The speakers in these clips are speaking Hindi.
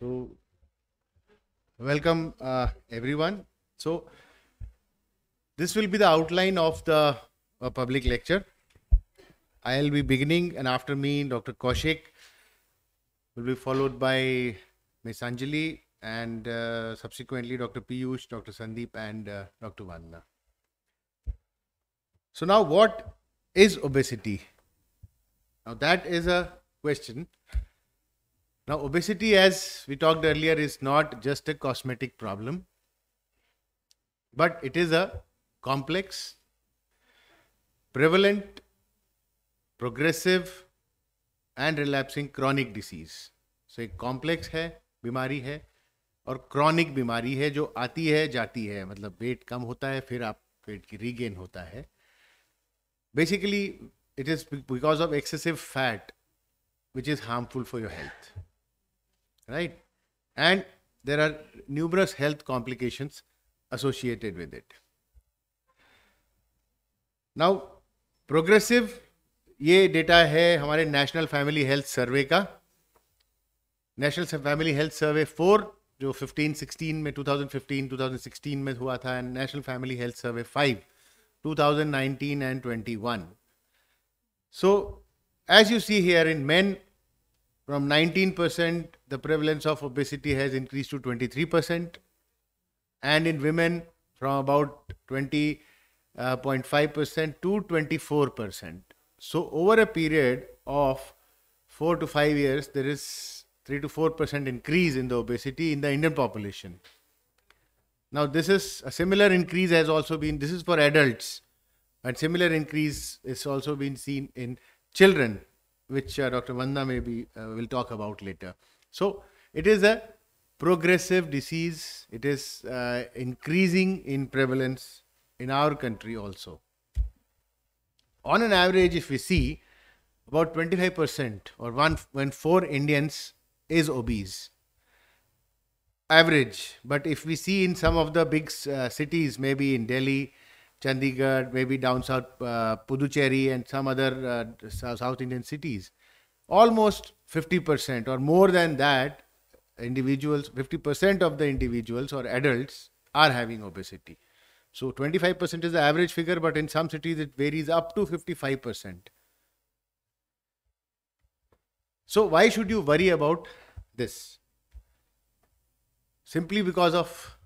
So, welcome uh, everyone. So, this will be the outline of the uh, public lecture. I'll be beginning, and after me, Dr. Kaushik will be followed by Ms. Anjali and uh, subsequently Dr. Piyush, Dr. Sandeep, and uh, Dr. Vandana. So, now what is obesity? Now, that is a question Now, obesity, as we talked earlier, is not just a cosmetic problem, but it is a complex, prevalent, progressive, and relapsing chronic disease so एक कॉम्प्लेक्स है बीमारी है और क्रॉनिक बीमारी है जो आती है जाती है मतलब वेट कम होता है फिर आप वेट की रीगेन होता है basically it is because of excessive fat which is harmful for your health right? And there are numerous health complications associated with it. Now, progressive, ye data hai humare National Family Health Survey ka. National Family Health Survey 4, jo 15, 16 mein, 2015, 2016 mein hua tha, and National Family Health Survey 5, 2019 and 21. So, as you see here in men, from 19%, the prevalence of obesity has increased to 23%. And in women, from about 20.5% uh, to 24%. So, over a period of four to five years, there is three to four percent increase in the obesity in the Indian population. Now, this is a similar increase has also been, this is for adults, and similar increase is also been seen in children which uh, Dr. Vanda maybe uh, will talk about later. So it is a progressive disease. It is uh, increasing in prevalence in our country also. On an average, if we see, about 25% or one when four Indians is obese. Average, but if we see in some of the big uh, cities, maybe in Delhi, Chandigarh, maybe down south, uh, Puducherry, and some other uh, South Indian cities. Almost 50% or more than that, individuals, 50% of the individuals or adults are having obesity. So 25% is the average figure, but in some cities it varies up to 55%. So why should you worry about this? Simply because of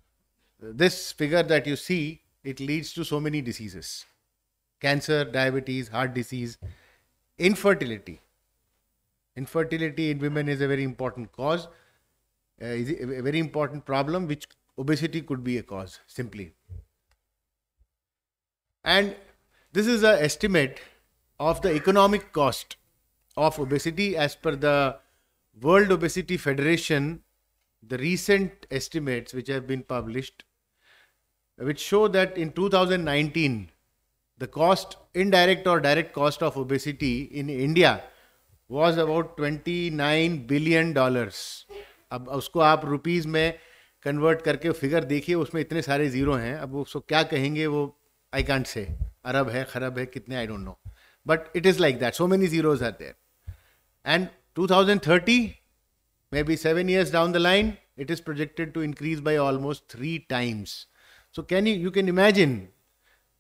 this figure that you see it leads to so many diseases cancer, diabetes, heart disease, infertility. Infertility in women is a very important cause, uh, is a very important problem, which obesity could be a cause simply. And this is an estimate of the economic cost of obesity as per the World Obesity Federation. The recent estimates which have been published which show that in 2019, the cost, indirect or direct cost of obesity in India was about 29 billion dollars. अब उसको आप रुपीज़ में कन्वर्ट करके फिगर देखिए उसमें इतने सारे ज़ीरो हैं अब उसको क्या कहेंगे वो आई कांट से अरब है खरब है कितने I don't know but it is like that so many zeros are there and 2030 maybe 7 years down the line it is projected to increase by almost 3 times So can you, you can imagine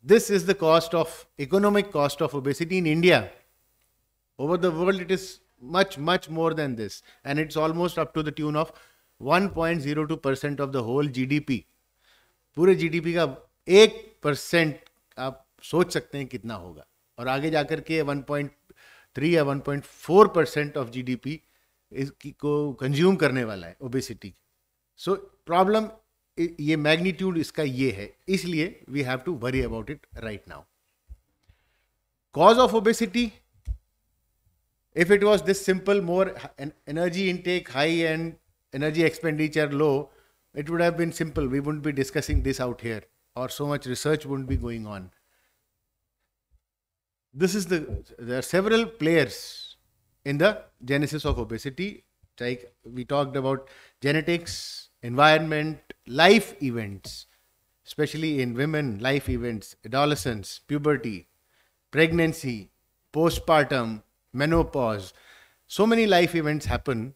this is the cost of economic cost of obesity in India. Over the world, it is much, much more than this. And it's almost up to the tune of 1.02% of the whole GDP. Pure GDP का एक percent आप सोच सकते हैं कितना होगा और आगे जाकर के 1.3 या 1.4 percent of GDP इसकी को consume करने वाला है obesity. So problem. ये मैग्नीट्यूड इसका ये है इसलिए we have to worry about it right now cause of obesity if it was this simple more energy intake high and energy expenditure low it would have been simple we would be discussing this out here और so much research would be going on this is there several players in the genesis of obesity like we talked about genetics environment life events, especially in women, life events, adolescence, puberty, pregnancy, postpartum, menopause. So many life events happen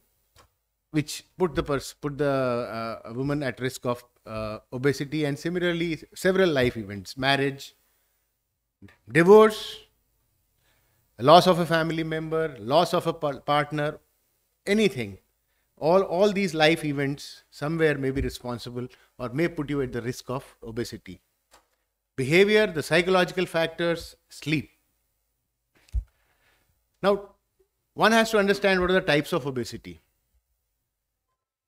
which put the pers- put the uh, woman at risk of uh, obesity and similarly several life events marriage divorce loss of a family member loss of a par- partner anything all all these life events somewhere may be responsible or may put you at the risk of obesity behavior the psychological factors sleep now one has to understand what are the types of obesity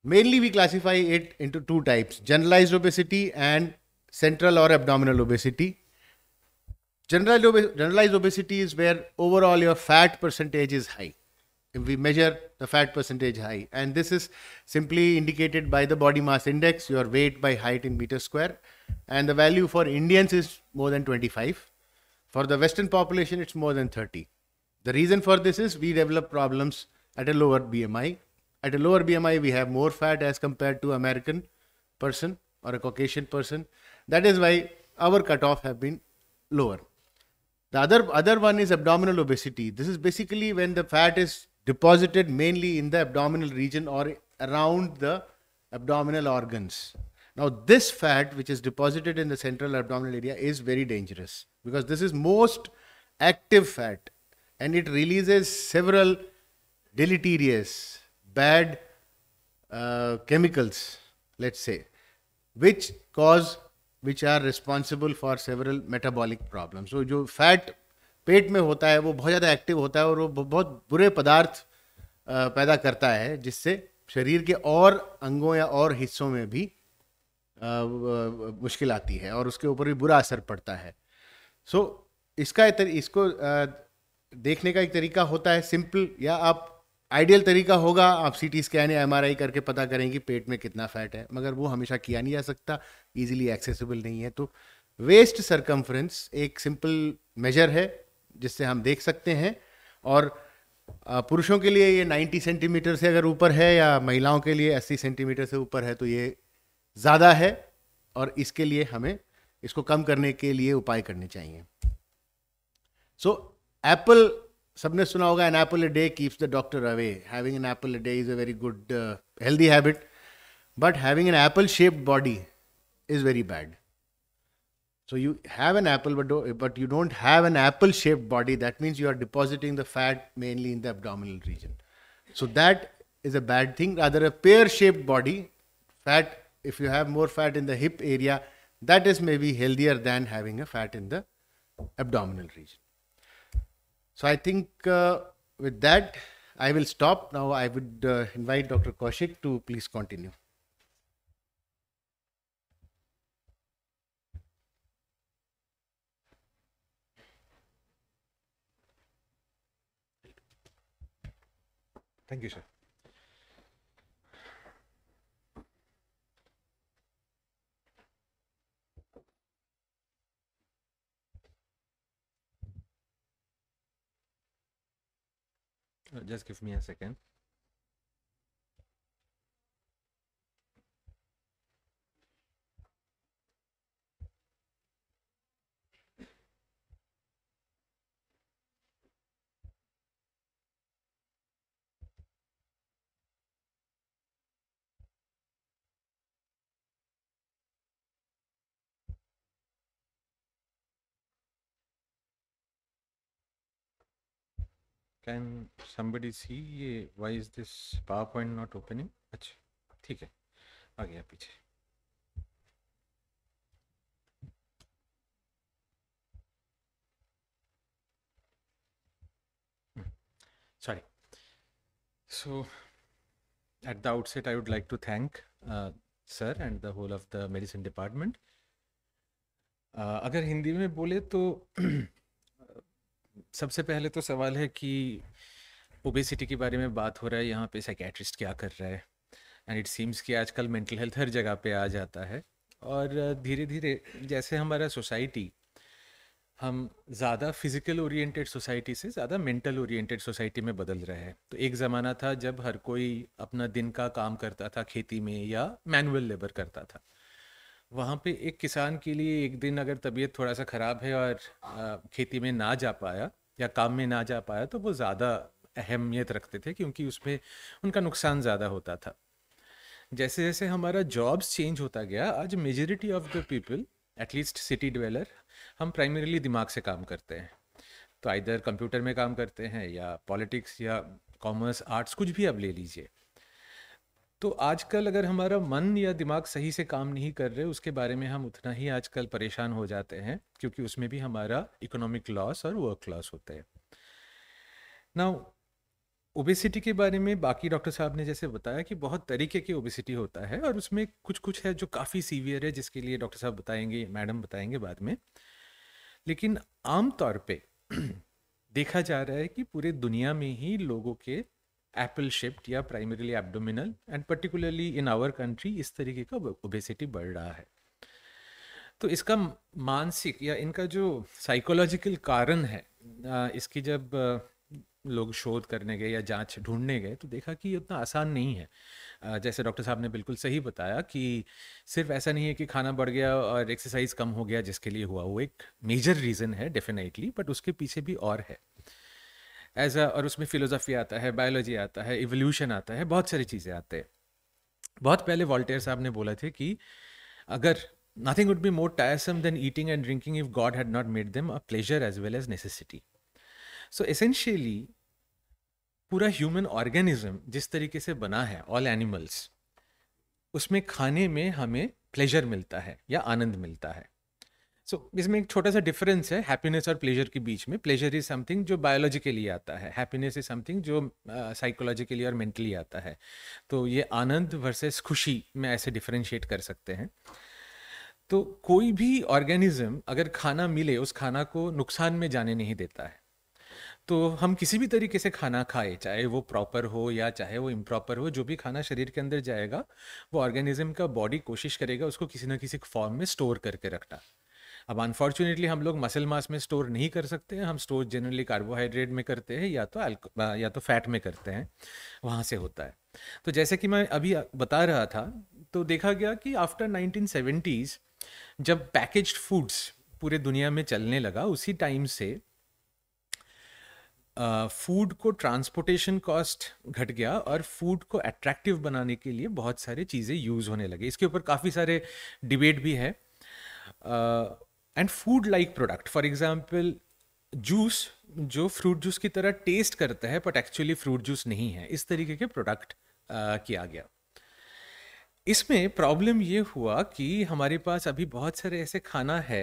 mainly we classify it into two types generalized obesity and central or abdominal obesity generalized, obesity is where overall your fat percentage is high we measure the fat percentage high and this is simply indicated by the body mass index your weight by height in meter square and the value for indians is more than 25 for the western population it's more than 30 the reason for this is we develop problems at a lower bmi at a lower bmi we have more fat as compared to american person or a caucasian person that is why our cutoff have been lower the other other one is abdominal obesity this is basically when the fat is deposited mainly in the abdominal region or around the abdominal organs. Now, this fat, which is deposited in the central abdominal area, is very dangerous because this is most active fat and it releases several deleterious, bad uh, chemicals, let's say, which cause, which are responsible for several metabolic problems. So, jo fat पेट में होता है वो बहुत ज़्यादा एक्टिव होता है और वो बहुत बुरे पदार्थ पैदा करता है जिससे शरीर के और अंगों या और हिस्सों में भी मुश्किल आती है और उसके ऊपर भी बुरा असर पड़ता है सो इसका इसको देखने का एक तरीका होता है सिंपल या आप आइडियल तरीका होगा आप सी टी स्कैन या आई करके पता करें कि पेट में कितना फैट है मगर वो हमेशा किया नहीं जा सकता ईजिली एक्सेसिबल नहीं है तो वेस्ट सरकमफ्रेंस एक सिंपल मेजर है जिससे हम देख सकते हैं और पुरुषों के लिए ये 90 सेंटीमीटर से अगर ऊपर है या महिलाओं के लिए 80 सेंटीमीटर से ऊपर है तो ये ज़्यादा है और इसके लिए हमें इसको कम करने के लिए उपाय करने चाहिए सो एप्पल सबने सुना होगा an apple a day keeps the doctor away having an apple a day is a very good healthy habit but having an apple shaped body is very bad So you have an apple, but do, but you don't have an apple-shaped body. That means you are depositing the fat mainly in the abdominal region. So that is a bad thing. Rather, a pear-shaped body, fat. If you have more fat in the hip area, that is maybe healthier than having a fat in the abdominal region. So I think uh, with that, I will stop now. I would uh, invite Dr. Kaushik to please continue. Thank you, sir. Uh, just give me a second. Can somebody see ये why is this power point not opening अच्छा ठीक है आ गया पीछे sorry so at the outset I would like to thank sir and the whole of the medicine department अगर हिंदी में बोले तो सबसे पहले तो सवाल है कि ओबेसिटी के बारे में बात हो रहा है यहाँ पे साइकेट्रिस्ट क्या कर रहा है एंड इट सीम्स कि आजकल मेंटल हेल्थ हर जगह पे आ जाता है और धीरे धीरे जैसे हमारा सोसाइटी हम ज़्यादा फिज़िकल ओरिएंटेड सोसाइटी से ज़्यादा मेंटल ओरिएंटेड सोसाइटी में बदल रहा है तो एक ज़माना था जब हर कोई अपना दिन का काम करता था खेती में या मैनुअल लेबर करता था वहाँ पे एक किसान के लिए एक दिन अगर तबीयत थोड़ा सा ख़राब है और खेती में ना जा पाया या काम में ना जा पाया तो वो ज़्यादा अहमियत रखते थे क्योंकि उसमें उनका नुकसान ज़्यादा होता था जैसे जैसे हमारा जॉब्स चेंज होता गया आज majority of the people at least city dweller हम प्राइमरीली दिमाग से काम करते हैं तो आइधर कंप्यूटर में काम करते हैं या पॉलिटिक्स या कॉमर्स आर्ट्स कुछ भी आप ले लीजिए तो आजकल अगर हमारा मन या दिमाग सही से काम नहीं कर रहे उसके बारे में हम उतना ही आजकल परेशान हो जाते हैं क्योंकि उसमें भी हमारा इकोनॉमिक लॉस और वर्क लॉस होता है ना ओबेसिटी के बारे में बाकी डॉक्टर साहब ने जैसे बताया कि बहुत तरीके की ओबेसिटी होता है और उसमें कुछ कुछ है जो काफ़ी सीवियर है जिसके लिए डॉक्टर साहब बताएंगे मैडम बताएंगे बाद में लेकिन आमतौर पे देखा जा रहा है कि पूरे दुनिया में ही लोगों के एप्पल शिफ्ट या primarily abdominal and particularly in our country इस तरीके का ओबेसिटी बढ़ रहा है तो इसका मानसिक या इनका जो साइकोलॉजिकल कारण है इसकी जब लोग शोध करने गए या जांच ढूंढने गए तो देखा कि उतना आसान नहीं है जैसे डॉक्टर साहब ने बिल्कुल सही बताया कि सिर्फ ऐसा नहीं है कि खाना बढ़ गया और एक्सरसाइज कम हो गया जिसके लिए हुआ वो एक मेजर रीज़न है डेफिनेटली बट उसके पीछे भी और है एज अ और उसमें फिलोसफी आता है बायोलॉजी आता है इवोल्यूशन आता है बहुत सारी चीज़ें आते हैं बहुत पहले वॉल्टेयर साहब ने बोला थे कि अगर nothing would be more tiresome than eating and drinking if God had not made them a pleasure as well as necessity so essentially पूरा ह्यूमन ऑर्गेनिज्म जिस तरीके से बना है ऑल एनिमल्स उसमें खाने में हमें प्लेजर मिलता है या आनंद मिलता है सो so, इसमें एक छोटा सा डिफरेंस है हैप्पीनेस और प्लेजर के बीच में प्लेजर इज समथिंग जो बायोलॉजिकली आता है हैप्पीनेस इज समथिंग जो साइकोलॉजिकली uh, और मेंटली आता है तो ये आनंद वर्सेस खुशी में ऐसे डिफरेंशिएट कर सकते हैं तो कोई भी ऑर्गेनिज्म अगर खाना मिले उस खाना को नुकसान में जाने नहीं देता है तो हम किसी भी तरीके से खाना खाए चाहे वो प्रॉपर हो या चाहे वो इम्प्रॉपर हो जो भी खाना शरीर के अंदर जाएगा वो ऑर्गेनिज्म का बॉडी कोशिश करेगा उसको किसी ना किसी फॉर्म में स्टोर करके रखना अब अनफॉर्चुनेटली हम लोग मसल मास में स्टोर नहीं कर सकते हैं हम स्टोर जनरली कार्बोहाइड्रेट में करते हैं या तो या तो फैट में करते हैं वहाँ से होता है तो जैसे कि मैं अभी बता रहा था तो देखा गया कि आफ्टर 1970s जब पैकेज्ड फूड्स पूरे दुनिया में चलने लगा उसी टाइम से फूड को ट्रांसपोर्टेशन कॉस्ट घट गया और फूड को अट्रैक्टिव बनाने के लिए बहुत सारे चीज़ें यूज़ होने लगे इसके ऊपर काफ़ी सारे डिबेट भी है and food like product for example juice जो फ्रूट जूस की तरह टेस्ट करता है बट एक्चुअली फ्रूट जूस नहीं है इस तरीके के प्रोडक्ट किया गया इसमें प्रॉब्लम ये हुआ कि हमारे पास अभी बहुत सारे ऐसे खाना है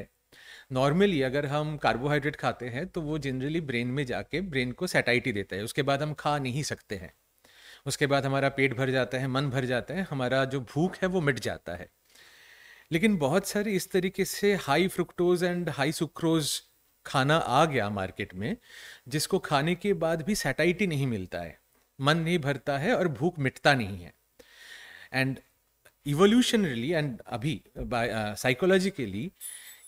नॉर्मली अगर हम कार्बोहाइड्रेट खाते हैं तो वो जनरली ब्रेन में जाके ब्रेन को सेटाइटी देता है उसके बाद हम खा नहीं सकते हैं उसके बाद हमारा पेट भर जाता है मन भर जाता है हमारा जो भूख है वो मिट जाता है लेकिन बहुत सारे इस तरीके से high fructose and high sucrose खाना आ गया मार्केट में जिसको खाने के बाद भी सैटाइटी नहीं मिलता है मन नहीं भरता है और भूख मिटता नहीं है एंड इवोल्यूशनरली एंड अभी साइकोलॉजिकली uh,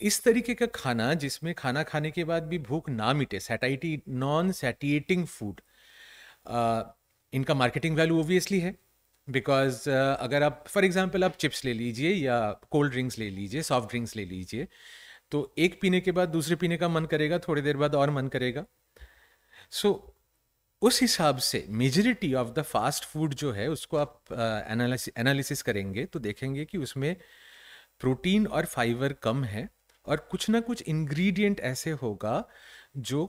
इस तरीके का खाना जिसमें खाना खाने के बाद भी भूख ना मिटे सैटाइटी नॉन सैटिएटिंग फूड इनका मार्केटिंग वैल्यू ओबियसली है बिकॉज uh, अगर आप फॉर एग्जाम्पल आप चिप्स ले लीजिए या कोल्ड ड्रिंक्स ले लीजिए सॉफ्ट ड्रिंक्स ले लीजिए तो एक पीने के बाद दूसरे पीने का मन करेगा थोड़ी देर बाद और मन करेगा सो so, उस हिसाब से majority of the fast food जो है उसको आप एनालिसिस uh, करेंगे तो देखेंगे कि उसमें प्रोटीन और फाइबर कम है और कुछ ना कुछ इंग्रेडिएंट ऐसे होगा जो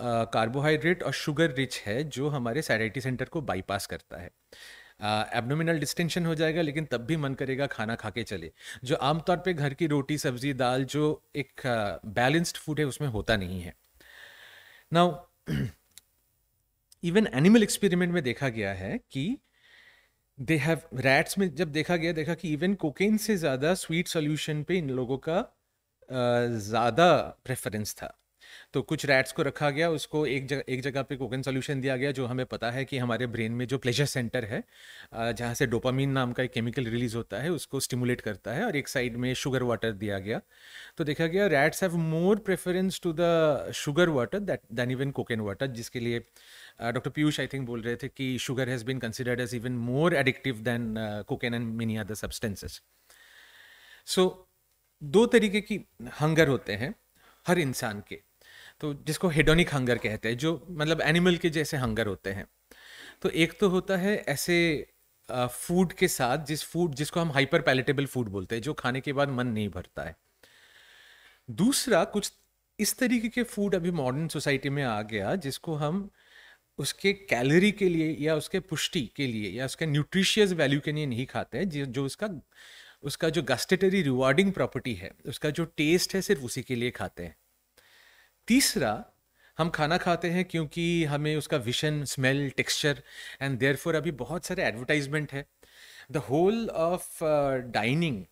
कार्बोहाइड्रेट uh, और शुगर रिच है जो हमारे सैरिटी सेंटर को बाईपास करता है एबडोमिनल डिस्टेंशन हो जाएगा लेकिन तब भी मन करेगा खाना खा के चले जो आमतौर पे घर की रोटी सब्जी दाल जो एक बैलेंस्ड फूड है उसमें होता नहीं है नाउ इवन एनिमल एक्सपेरिमेंट में देखा गया है कि दे हैव रैट्स में जब देखा गया देखा कि इवन कोकेन से ज़्यादा स्वीट सॉल्यूशन पे इन लोगों का ज़्यादा प्रेफरेंस था तो कुछ रैट्स को रखा गया उसको एक जगह एक जगह पे कोकन सोल्यूशन दिया गया जो हमें पता है कि हमारे ब्रेन में जो प्लेजर सेंटर है जहाँ से डोपामीन नाम का एक केमिकल रिलीज होता है उसको स्टिमुलेट करता है और एक साइड में शुगर वाटर दिया गया तो देखा गया rats have more preference to the sugar water that than even cocaine water जिसके लिए डॉक्टर पीयूष आई थिंक बोल रहे थे कि sugar has been considered as even more addictive than cocaine and many other substances so दो तरीके की हंगर होते हैं हर इंसान के तो जिसको हेडोनिक हंगर कहते हैं जो मतलब एनिमल के जैसे हंगर होते हैं तो एक तो होता है ऐसे फूड के साथ जिस फूड जिसको हम हाइपर पैलेटेबल फूड बोलते हैं जो खाने के बाद मन नहीं भरता है दूसरा कुछ इस तरीके के फूड अभी मॉडर्न सोसाइटी में आ गया जिसको हम उसके कैलोरी के लिए या उसके पुष्टि के लिए या उसके न्यूट्रिशियस वैल्यू के लिए नहीं खाते हैं जो उसका उसका जो गस्टेटरी रिवॉर्डिंग प्रॉपर्टी है उसका जो टेस्ट है सिर्फ उसी के लिए खाते हैं तीसरा हम खाना खाते हैं क्योंकि हमें उसका vision smell texture and there अभी बहुत सारे एडवर्टाइजमेंट है the whole of dining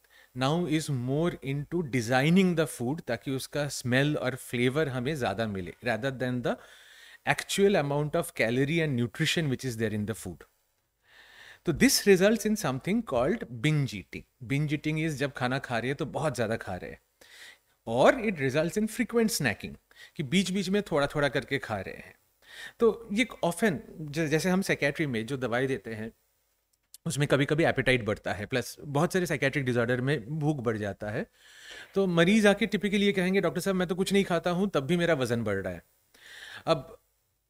now is more into designing the food ताकि उसका स्मेल और फ्लेवर हमें ज़्यादा मिले rather than the actual amount of calorie and nutrition which is there in the food तो this result in something called binge eating binge eating is जब खाना खा रहे हैं तो बहुत ज़्यादा खा रहे हैं और it result in frequent snacking कि बीच बीच में थोड़ा थोड़ा करके खा रहे हैं तो ये ऑफन जैसे हम सेकेट्री में जो दवाई देते हैं उसमें कभी कभी एपेटाइट बढ़ता है प्लस बहुत सारे साइकेट्रिक डिजॉर्डर में भूख बढ़ जाता है तो मरीज आके टिपिकली ये कहेंगे डॉक्टर साहब मैं तो कुछ नहीं खाता हूँ तब भी मेरा वजन बढ़ रहा है अब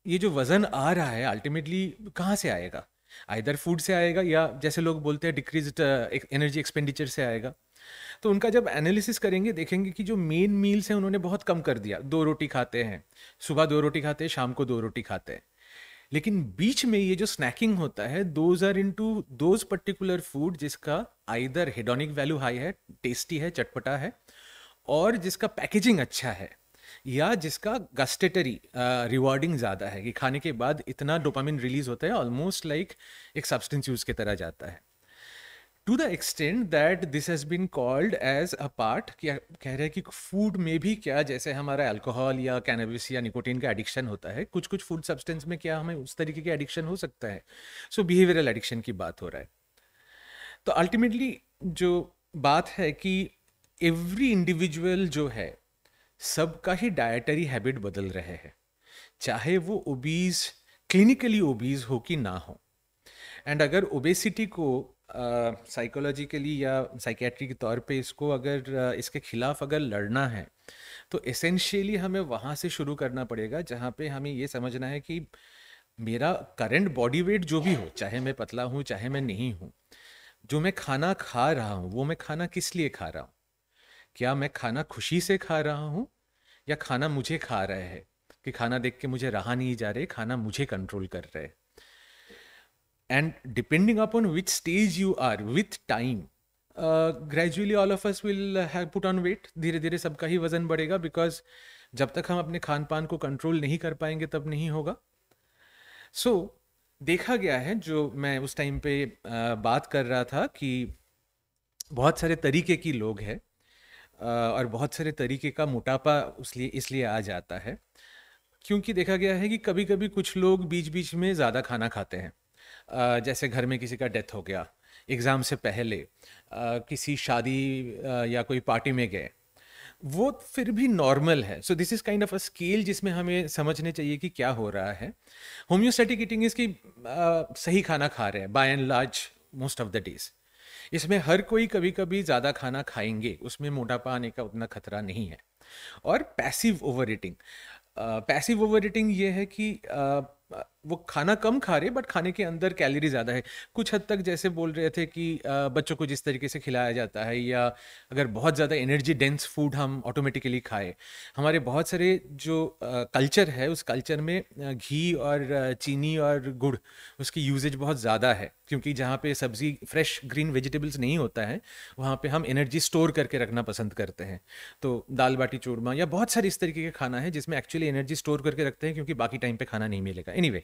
ये जो वजन आ रहा है अल्टीमेटली कहाँ से आएगा आइदर फूड से आएगा या जैसे लोग बोलते हैं डिक्रीज एनर्जी एक्सपेंडिचर से आएगा तो उनका जब एनालिसिस करेंगे देखेंगे कि जो मेन मील्स हैं उन्होंने बहुत कम कर दिया दो रोटी खाते हैं सुबह दो रोटी खाते हैं शाम को दो रोटी खाते हैं लेकिन बीच में ये जो स्नैकिंग होता है those are into those particular food जिसका आइदर हेडोनिक वैल्यू हाई है टेस्टी है चटपटा है और जिसका पैकेजिंग अच्छा है या जिसका गस्टेटरी रिवॉर्डिंग ज़्यादा है कि खाने के बाद इतना डोपामिन रिलीज होता है ऑलमोस्ट लाइक like एक सब्सटेंस यूज़ की तरह जाता है to the extend that this has been called as a part क्या कह रहे हैं कि फूड में भी क्या जैसे हमारा अल्कोहल या कैनबिस या निकोटीन का एडिक्शन होता है कुछ कुछ फूड सब्सटेंस में क्या हमें उस तरीके के एडिक्शन हो सकता है सो बिहेवियरल एडिक्शन की बात हो रहा है तो अल्टीमेटली जो बात है कि एवरी इंडिविजुअल जो है सबका ही डायटरी हैबिट बदल रहे हैं चाहे वो ओबीज क्लिनिकली ओबीज हो कि ना हो एंड अगर ओबेसिटी को साइकोलॉजिकली या साइकेट्री के तौर पे इसको अगर इसके खिलाफ अगर लड़ना है तो एसेंशियली हमें वहाँ से शुरू करना पड़ेगा जहाँ पे हमें ये समझना है कि मेरा करंट बॉडी वेट जो भी हो चाहे मैं पतला हूँ चाहे मैं नहीं हूँ जो मैं खाना खा रहा हूँ वो मैं खाना किस लिए खा रहा हूँ क्या मैं खाना खुशी से खा रहा हूँ या खाना मुझे खा रहा है कि खाना देख के मुझे रहा नहीं जा रहे खाना मुझे कंट्रोल कर रहे है And depending upon which stage you are with time, gradually all of us will have put on weight धीरे धीरे सबका ही वजन बढ़ेगा बिकॉज जब तक हम अपने खान पान को कंट्रोल नहीं कर पाएंगे तब नहीं होगा सो so, देखा गया है जो मैं उस टाइम पे uh, बात कर रहा था कि बहुत सारे तरीके की लोग हैं uh, और बहुत सारे तरीके का मोटापा उसलिए इसलिए आ जाता है क्योंकि देखा गया है कि कभी कभी कुछ लोग बीच बीच में ज़्यादा खाना खाते हैं जैसे घर में किसी का डेथ हो गया एग्ज़ाम से पहले किसी शादी या कोई पार्टी में गए वो फिर भी नॉर्मल है so this is kind of a scale जिसमें हमें समझने चाहिए कि क्या हो रहा है होम्योस्टेटिक ईटिंग इसकी सही खाना खा रहे हैं by and large most of the days इसमें हर कोई कभी कभी ज़्यादा खाना खाएंगे उसमें मोटापा आने का उतना खतरा नहीं है और passive over eating passive over eating ये है कि uh, वो खाना कम खा रहे बट खाने के अंदर कैलोरी ज़्यादा है कुछ हद तक जैसे बोल रहे थे कि बच्चों को जिस तरीके से खिलाया जाता है या अगर बहुत ज़्यादा एनर्जी डेंस फूड हम ऑटोमेटिकली खाए हमारे बहुत सारे जो कल्चर है उस कल्चर में घी और चीनी और गुड़ उसकी यूजेज बहुत ज़्यादा है क्योंकि जहाँ पे सब्जी फ्रेश ग्रीन वेजिटेबल्स नहीं होता है वहाँ पे हम एनर्जी स्टोर करके रखना पसंद करते हैं तो दाल बाटी चूरमा या बहुत सारे इस तरीके के खाना है जिसमें एक्चुअली एनर्जी स्टोर करके रखते हैं क्योंकि बाकी टाइम पे खाना नहीं मिलेगा एनी anyway,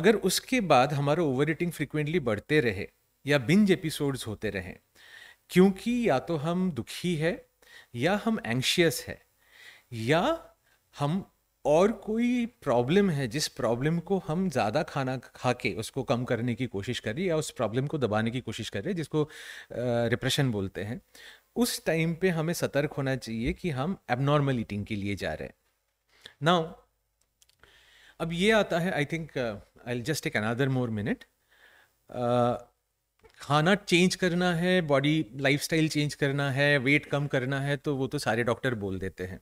अगर उसके बाद हमारा ओवर ईटिंग फ्रिक्वेंटली बढ़ते रहे या बिंज एपिसोड्स होते रहें क्योंकि या तो हम दुखी है या हम एंशियस है या हम और कोई प्रॉब्लम है जिस प्रॉब्लम को हम ज़्यादा खाना खा के उसको कम करने की कोशिश कर रहे या उस प्रॉब्लम को दबाने की कोशिश कर रहे जिसको डिप्रेशन बोलते हैं उस टाइम पे हमें सतर्क होना चाहिए कि हम एबनॉर्मल ईटिंग के लिए जा रहे हैं नाउ अब ये आता है I think I just take another more minute खाना चेंज करना है बॉडी लाइफस्टाइल चेंज करना है वेट कम करना है तो वो तो सारे डॉक्टर बोल देते हैं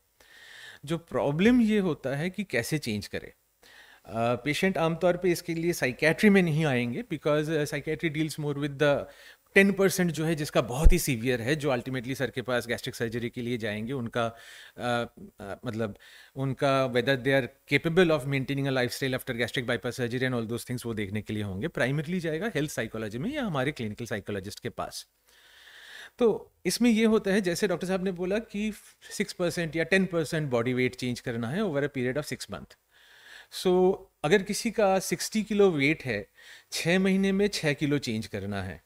जो प्रॉब्लम ये होता है कि कैसे चेंज करें पेशेंट uh, आमतौर पे इसके लिए साइकेट्री में नहीं आएंगे because psychiatry deals more with the ten percent जो है जिसका बहुत ही सीवियर है जो अल्टीमेटली सर के पास गैस्ट्रिक सर्जरी के लिए जाएंगे उनका आ, आ, मतलब उनका whether they are capable of maintaining a life style after gastric bypass surgery and all those things वो देखने के लिए होंगे प्राइमरली जाएगा हेल्थ साइकोलॉजी में या हमारे क्लिनिकल साइकोलॉजिस्ट के पास तो इसमें ये होता है जैसे डॉक्टर साहब ने बोला कि सिक्स परसेंट या ten percent body weight change करना है over a period of six month so अगर किसी का सिक्सटी किलो वेट है छः महीने में छः किलो चेंज करना है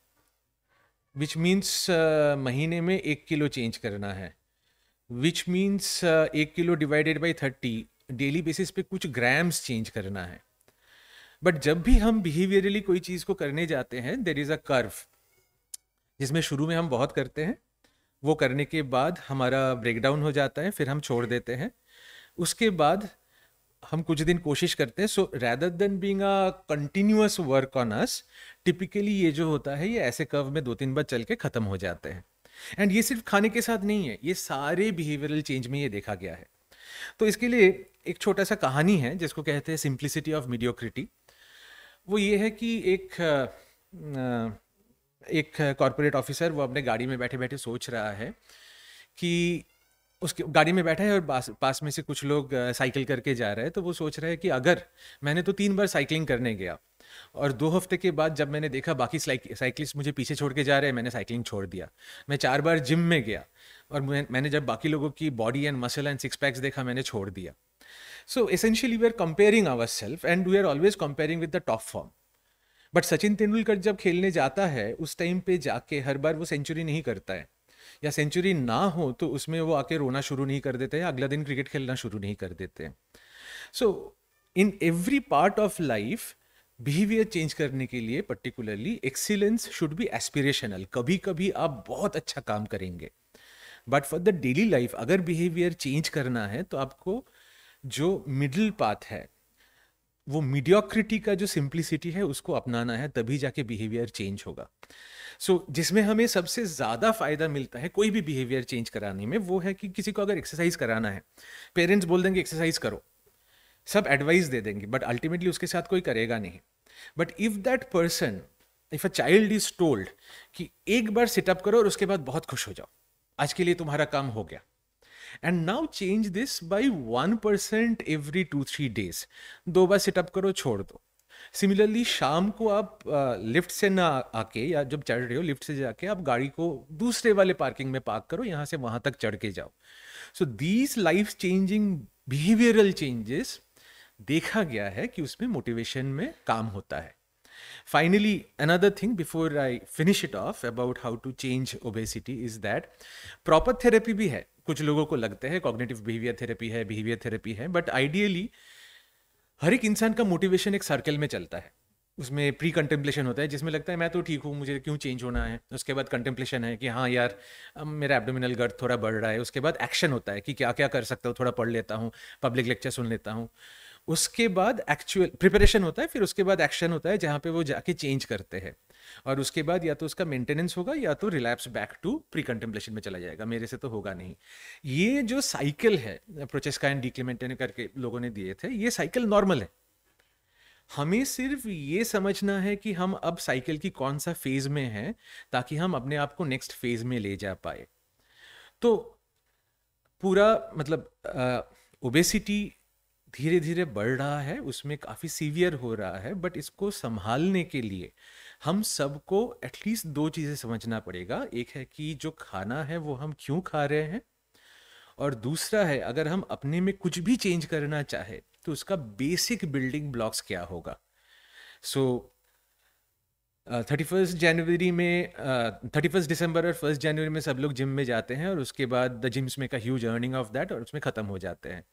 विच मीन्स uh, महीने में एक किलो चेंज करना है विच मीन्स uh, एक kilo divided by thirty daily basis पे कुछ ग्राम्स चेंज करना है बट जब भी हम बिहेवियरली कोई चीज़ को करने जाते हैं देर इज़ अ कर्व जिसमें शुरू में हम बहुत करते हैं वो करने के बाद हमारा ब्रेकडाउन हो जाता है फिर हम छोड़ देते हैं उसके बाद हम कुछ दिन कोशिश करते हैं so rather than being a continuous work on us typically ये जो होता है ये ऐसे कर्व में दो तीन बार चल के ख़त्म हो जाते हैं एंड ये सिर्फ खाने के साथ नहीं है ये सारे बिहेवियरल चेंज में ये देखा गया है तो इसके लिए एक छोटा सा कहानी है जिसको कहते हैं सिंप्लिसिटी ऑफ मीडियोक्रिटी वो ये है कि एक एक कॉरपोरेट ऑफिसर वो अपने गाड़ी में बैठे बैठे सोच रहा है कि उसके गाड़ी में बैठा है और पास पास में से कुछ लोग साइकिल करके जा रहे हैं तो वो सोच रहे हैं कि अगर मैंने तो तीन बार साइकिलिंग करने गया और दो हफ्ते के बाद जब मैंने देखा बाकी साइकिलिस्ट मुझे पीछे छोड़ के जा रहे हैं मैंने साइकिलिंग छोड़ दिया मैं चार बार जिम में गया और मैंने जब बाकी लोगों की body and muscle and six packs देखा मैंने छोड़ दिया so essentially we are comparing our self and we are always comparing with the top form but Sachin Tendulkar जब खेलने जाता है उस टाइम पे जाके हर बार वो सेंचुरी नहीं करता है या सेंचुरी ना हो तो उसमें वो आके रोना शुरू नहीं कर देते या अगला दिन क्रिकेट खेलना शुरू नहीं कर देते so in every part of life behaviour change करने के लिए particularly excellence should be aspirational कभी कभी आप बहुत अच्छा काम करेंगे but for the daily life अगर बिहेवियर चेंज करना है तो आपको जो मिडिल पाथ है वो मीडियोक्रिटी का जो सिंप्लिसिटी है उसको अपनाना है तभी जाके बिहेवियर चेंज होगा सो so, जिसमें हमें सबसे ज़्यादा फ़ायदा मिलता है कोई भी बिहेवियर चेंज कराने में वो है कि किसी को अगर एक्सरसाइज कराना है पेरेंट्स बोल देंगे एक्सरसाइज करो सब एडवाइस दे देंगे बट अल्टीमेटली उसके साथ कोई करेगा नहीं but if that person if a child is told कि एक बार सेटअप करो और उसके बाद बहुत खुश हो जाओ आज के लिए तुम्हारा काम हो गया and now change this by one percent every two three days दो बार सेटअप करो छोड़ दो सिमिलरली शाम को आप लिफ्ट से ना आके या जब चढ़ रहे हो लिफ्ट से जाके आप गाड़ी को दूसरे वाले पार्किंग में पार्क करो यहाँ से वहाँ तक चढ़ के जाओ so these life changing behavioural changes देखा गया है कि उसमें मोटिवेशन में काम होता है finally another thing before i finish it off about how to change obesity is that proper therapy भी है कुछ लोगों को लगता है कॉग्नेटिव बिहेवियर थेरेपी है बिहेवियर थेरेपी है बट आइडियली हर एक इंसान का मोटिवेशन एक सर्कल में चलता है उसमें प्री कंटेम्पलेशन होता है जिसमें लगता है मैं तो ठीक हूँ मुझे क्यों चेंज होना है उसके बाद कंटेम्पलेशन है कि हाँ यार मेरा एब्डोमिनल गर्द थोड़ा बढ़ रहा है उसके बाद एक्शन होता है कि क्या क्या कर सकता हूँ थोड़ा पढ़ लेता हूँ पब्लिक लेक्चर सुन लेता हूँ उसके बाद एक्चुअल प्रिपरेशन होता है फिर उसके बाद एक्शन होता है जहाँ पे वो जाके चेंज करते हैं और उसके बाद या तो उसका मेंटेनेंस होगा या तो relapse back to pre contemplation में चला जाएगा मेरे से तो होगा नहीं ये जो साइकिल है प्रोचेस्का एंड डिक्लेमेंटेन करके लोगों ने दिए थे ये साइकिल नॉर्मल है हमें सिर्फ ये समझना है कि हम अब साइकिल की कौन सा फेज में है ताकि हम अपने आप को नेक्स्ट फेज में ले जा पाए तो पूरा मतलब ओबेसिटी धीरे धीरे बढ़ रहा है उसमें काफ़ी सीवियर हो रहा है बट इसको संभालने के लिए हम सबको एटलीस्ट दो चीज़ें समझना पड़ेगा एक है कि जो खाना है वो हम क्यों खा रहे हैं और दूसरा है अगर हम अपने में कुछ भी चेंज करना चाहे तो उसका बेसिक बिल्डिंग ब्लॉक्स क्या होगा सो थर्टी फर्स्ट जनवरी में थर्टी फर्स्ट दिसंबर और फर्स्ट जनवरी में सब लोग जिम में जाते हैं और उसके बाद द जिम्स में का ह्यूज अर्निंग ऑफ दैट और उसमें ख़त्म हो जाते हैं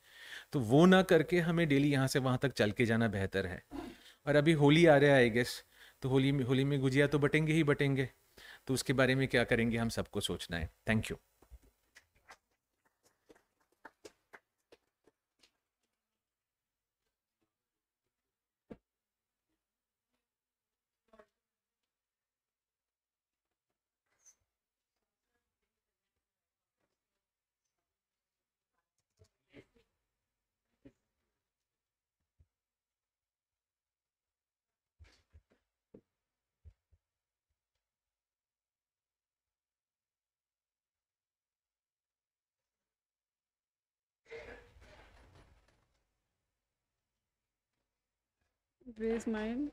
तो वो ना करके हमें डेली यहाँ से वहाँ तक चल के जाना बेहतर है और अभी होली आ रहा है आई गेस तो होली में होली में गुजिया तो बटेंगे ही बटेंगे तो उसके बारे में क्या करेंगे हम सबको सोचना है थैंक यू Where's mine?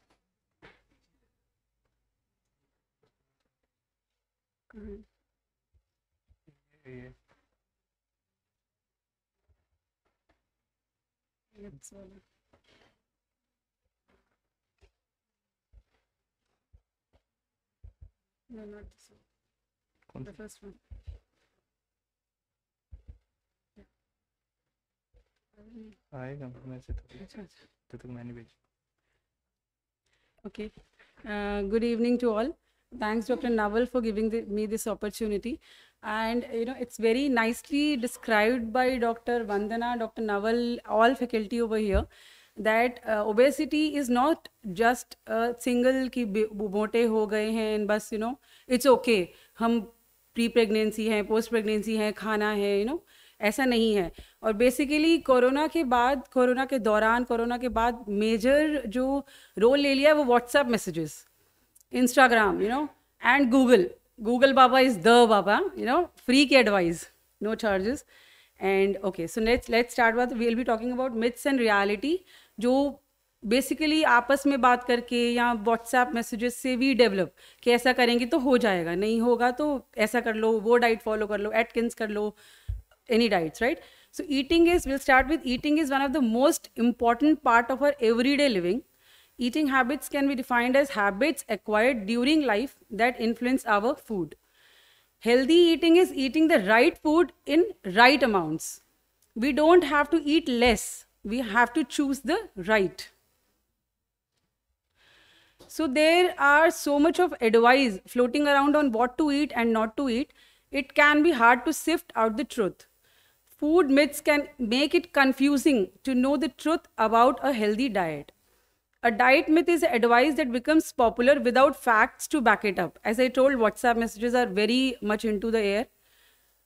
ये That's all. No, not this one. The first one. Yeah. आएगा मैं से तो अच्छा अच्छा तो तुम मैंने भेजी Okay. Uh, good evening to all. Thanks, Dr. Naval, for giving the, me this opportunity. And, you know, it's very nicely described by Dr. Vandana, Dr. Naval, all faculty over here that uh, obesity is not just a single ki मोटे ho gaye hain and bas you know it's okay hum pre pregnancy hai post pregnancy hai khana hai you know, ऐसा नहीं है और बेसिकली कोरोना के बाद कोरोना के दौरान कोरोना के बाद मेजर जो रोल ले लिया है वो WhatsApp messages Instagram you know and Google Google बाबा इज़ द बाबा यू नो फ्री की advice charges and okay so let's let's start start we will be talking about myths and reality जो बेसिकली आपस में बात करके या व्हाट्सएप मैसेजेस से भी डेवलप कि ऐसा करेंगे तो हो जाएगा नहीं होगा तो ऐसा कर लो वो डाइट फॉलो कर लो एटकिंस कर लो any diets, right? So eating is, we'll start with eating is one of the most important part of our everyday living. Eating habits can be defined as habits acquired during life that influence our food. Healthy eating is eating the right food in right amounts. We don't have to eat less. We have to choose the right. So there are so much of advice floating around on what to eat and not to eat. It can be hard to sift out the truth food myths can make it confusing to know the truth about a healthy diet. A diet myth is advice that becomes popular without facts to back it up. As I told, WhatsApp messages are very much into the air.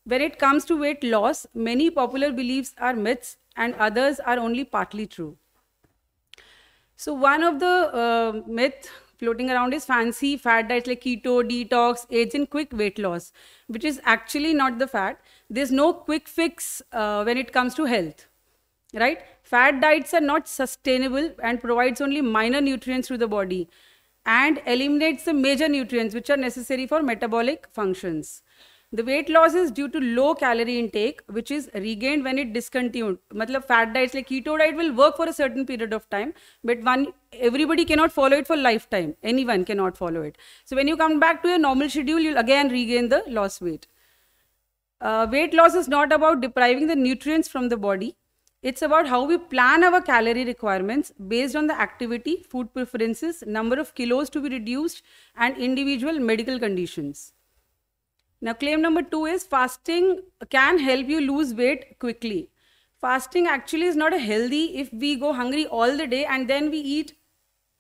When it comes to weight loss, many popular beliefs are myths and others are only partly true. So, one of the uh, floating around is fancy fat diets like keto, detox, aids in quick weight loss, which is actually not the fact. There's no quick fix uh, when it comes to health, right? Fat diets are not sustainable and provides only minor nutrients to the body and eliminates the major nutrients which are necessary for metabolic functions. The weight loss is due to low calorie intake, which is regained when it discontinued. Matlab fat diets like keto diet will work for a certain period of time, but one everybody cannot follow it for lifetime. Anyone cannot follow it. So when you come back to your normal schedule, you'll again regain the lost weight uh, weight loss is not about depriving the nutrients from the body. It's about how we plan our calorie requirements based on the activity, food preferences, number of kilos to be reduced, and individual medical conditions. Now, claim number two is fasting can help you lose weight quickly. Fasting actually is not a healthy if we go hungry all the day and then we eat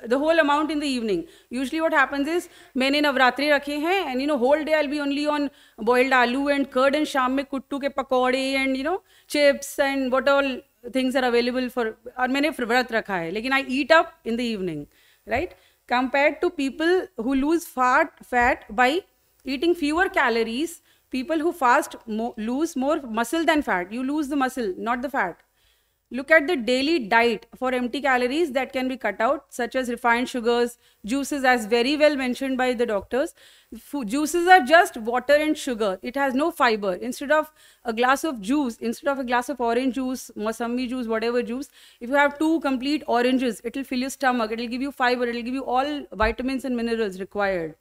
the whole amount in the evening. Usually what happens is, मैंने नवरात्रि रखे हैं and you know whole day I'll be only on boiled aloo and curd and शाम में कुट्टू के पकौड़े and you know chips and what all things are available for और मैंने व्रत रखा है लेकिन I eat up in the evening right compared to people who lose fat fat by eating fewer calories people who fast mo lose more muscle than fat you lose the muscle not the fat Look at the daily diet for empty calories that can be cut out, such as refined sugars, juices, as very well mentioned by the doctors. juices are just water and sugar. It has no fiber. Instead of a glass of juice, instead of a glass of orange juice, masami juice, whatever juice, if you have two complete oranges, it will fill your stomach. It will give you fiber. It will give you all vitamins and minerals required,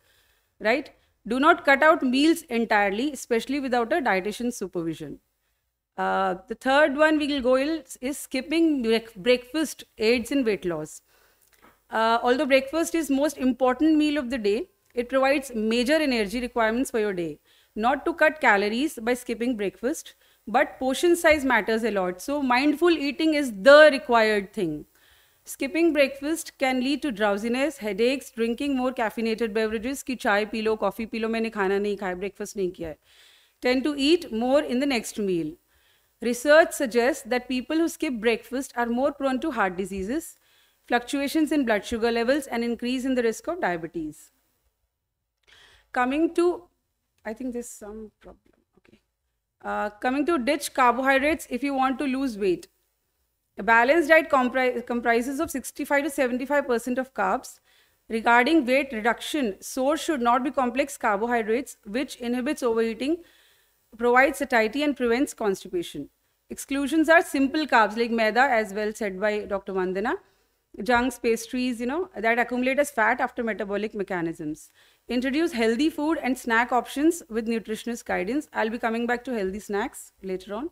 right? Do not cut out meals entirely, especially without a dietitian supervision. Uh, the third one we will go is, is skipping break breakfast aids in weight loss. Uh, although breakfast is most important meal of the day, it provides major energy requirements for your day. Not to cut calories by skipping breakfast, but portion size matters a lot. So mindful eating is the required thing. Skipping breakfast can lead to drowsiness, headaches, drinking more caffeinated beverages कि चाय पी लो कॉफ़ी पी लो मैंने खाना नहीं खाया ब्रेकफास्ट नहीं किया है tend to eat more in the Research suggests that people who skip breakfast are more prone to heart diseases, fluctuations in blood sugar levels, and increase in the risk of diabetes. Coming to, I think there's some problem. Okay. Uh, coming to ditch carbohydrates if you want to lose weight. A balanced diet compri comprises of 65 to 75% of carbs. Regarding weight reduction, source should not be complex carbohydrates, which inhibits overeating provides satiety and prevents constipation. Exclusions are simple carbs like maida, as well said by Dr. Vandana, junks, pastries, you know, that accumulate as fat after metabolic mechanisms. Introduce healthy food and snack options with nutritionist guidance. I'll be coming back to healthy snacks later on.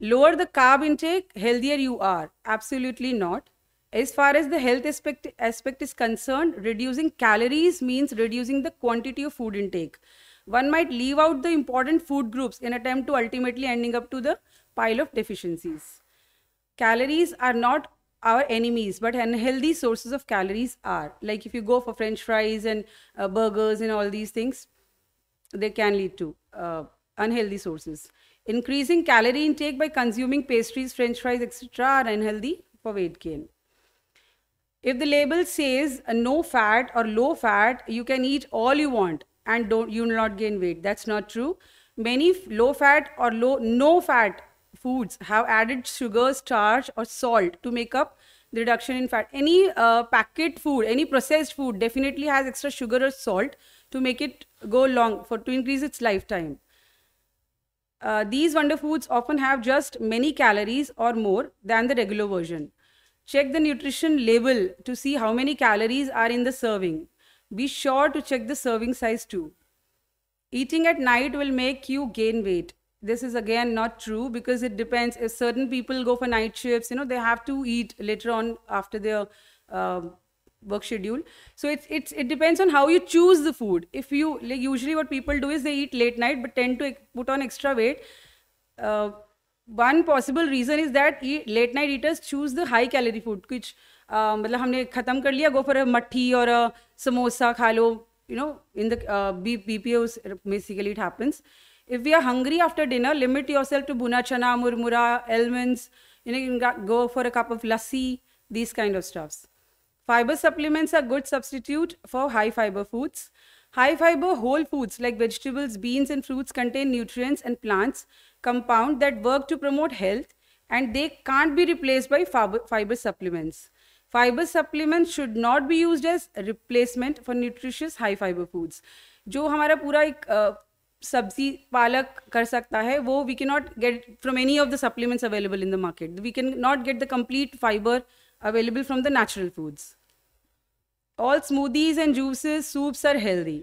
Lower the carb intake, healthier you are. Absolutely not. As far as the health aspect, aspect is concerned, reducing calories means reducing the quantity of food intake one might leave out the important food groups in attempt to ultimately ending up to the pile of deficiencies. Calories are not our enemies, but unhealthy sources of calories are. Like if you go for french fries and uh, burgers and all these things, they can lead to uh, unhealthy sources. Increasing calorie intake by consuming pastries, french fries, etc. are unhealthy for weight gain. If the label says uh, no fat or low fat, you can eat all you want and don't you will not gain weight. That's not true. Many low fat or low no fat foods have added sugar, starch, or salt to make up the reduction in fat. Any uh, packet food, any processed food definitely has extra sugar or salt to make it go long for to increase its lifetime. Uh, these wonder foods often have just many calories or more than the regular version. Check the nutrition label to see how many calories are in the serving. Be sure to check the serving size too. Eating at night will make you gain weight. This is again not true because it depends. If certain people go for night shifts, you know, they have to eat later on after their uh, work schedule. So it's it's it depends on how you choose the food. If you like, usually what people do is they eat late night but tend to put on extra weight. Uh, one possible reason is that late night eaters choose the high calorie food, which मतलब हमने ख़त्म कर लिया गो फॉर मट्ठी और समोसा खा लो you know in the uh, B BPOs basically it happens. If we are hungry after dinner, limit yourself to buna chana, murmura, almonds. You know you can go for a cup of lassi, these kind of stuffs. Fiber supplements are good substitute for high fiber foods. High fiber whole foods like vegetables, beans, and fruits contain nutrients and plants compound that work to promote health, and they can't be replaced by fiber, fiber supplements fiber supplements should not be used as replacement for nutritious high fiber foods जो हमारा पूरा एक सब्जी पालक कर सकता है वो we can not get from any of the supplements available in the market we can not get the complete fibre available from the natural foods All smoothies and juices, soups are healthy.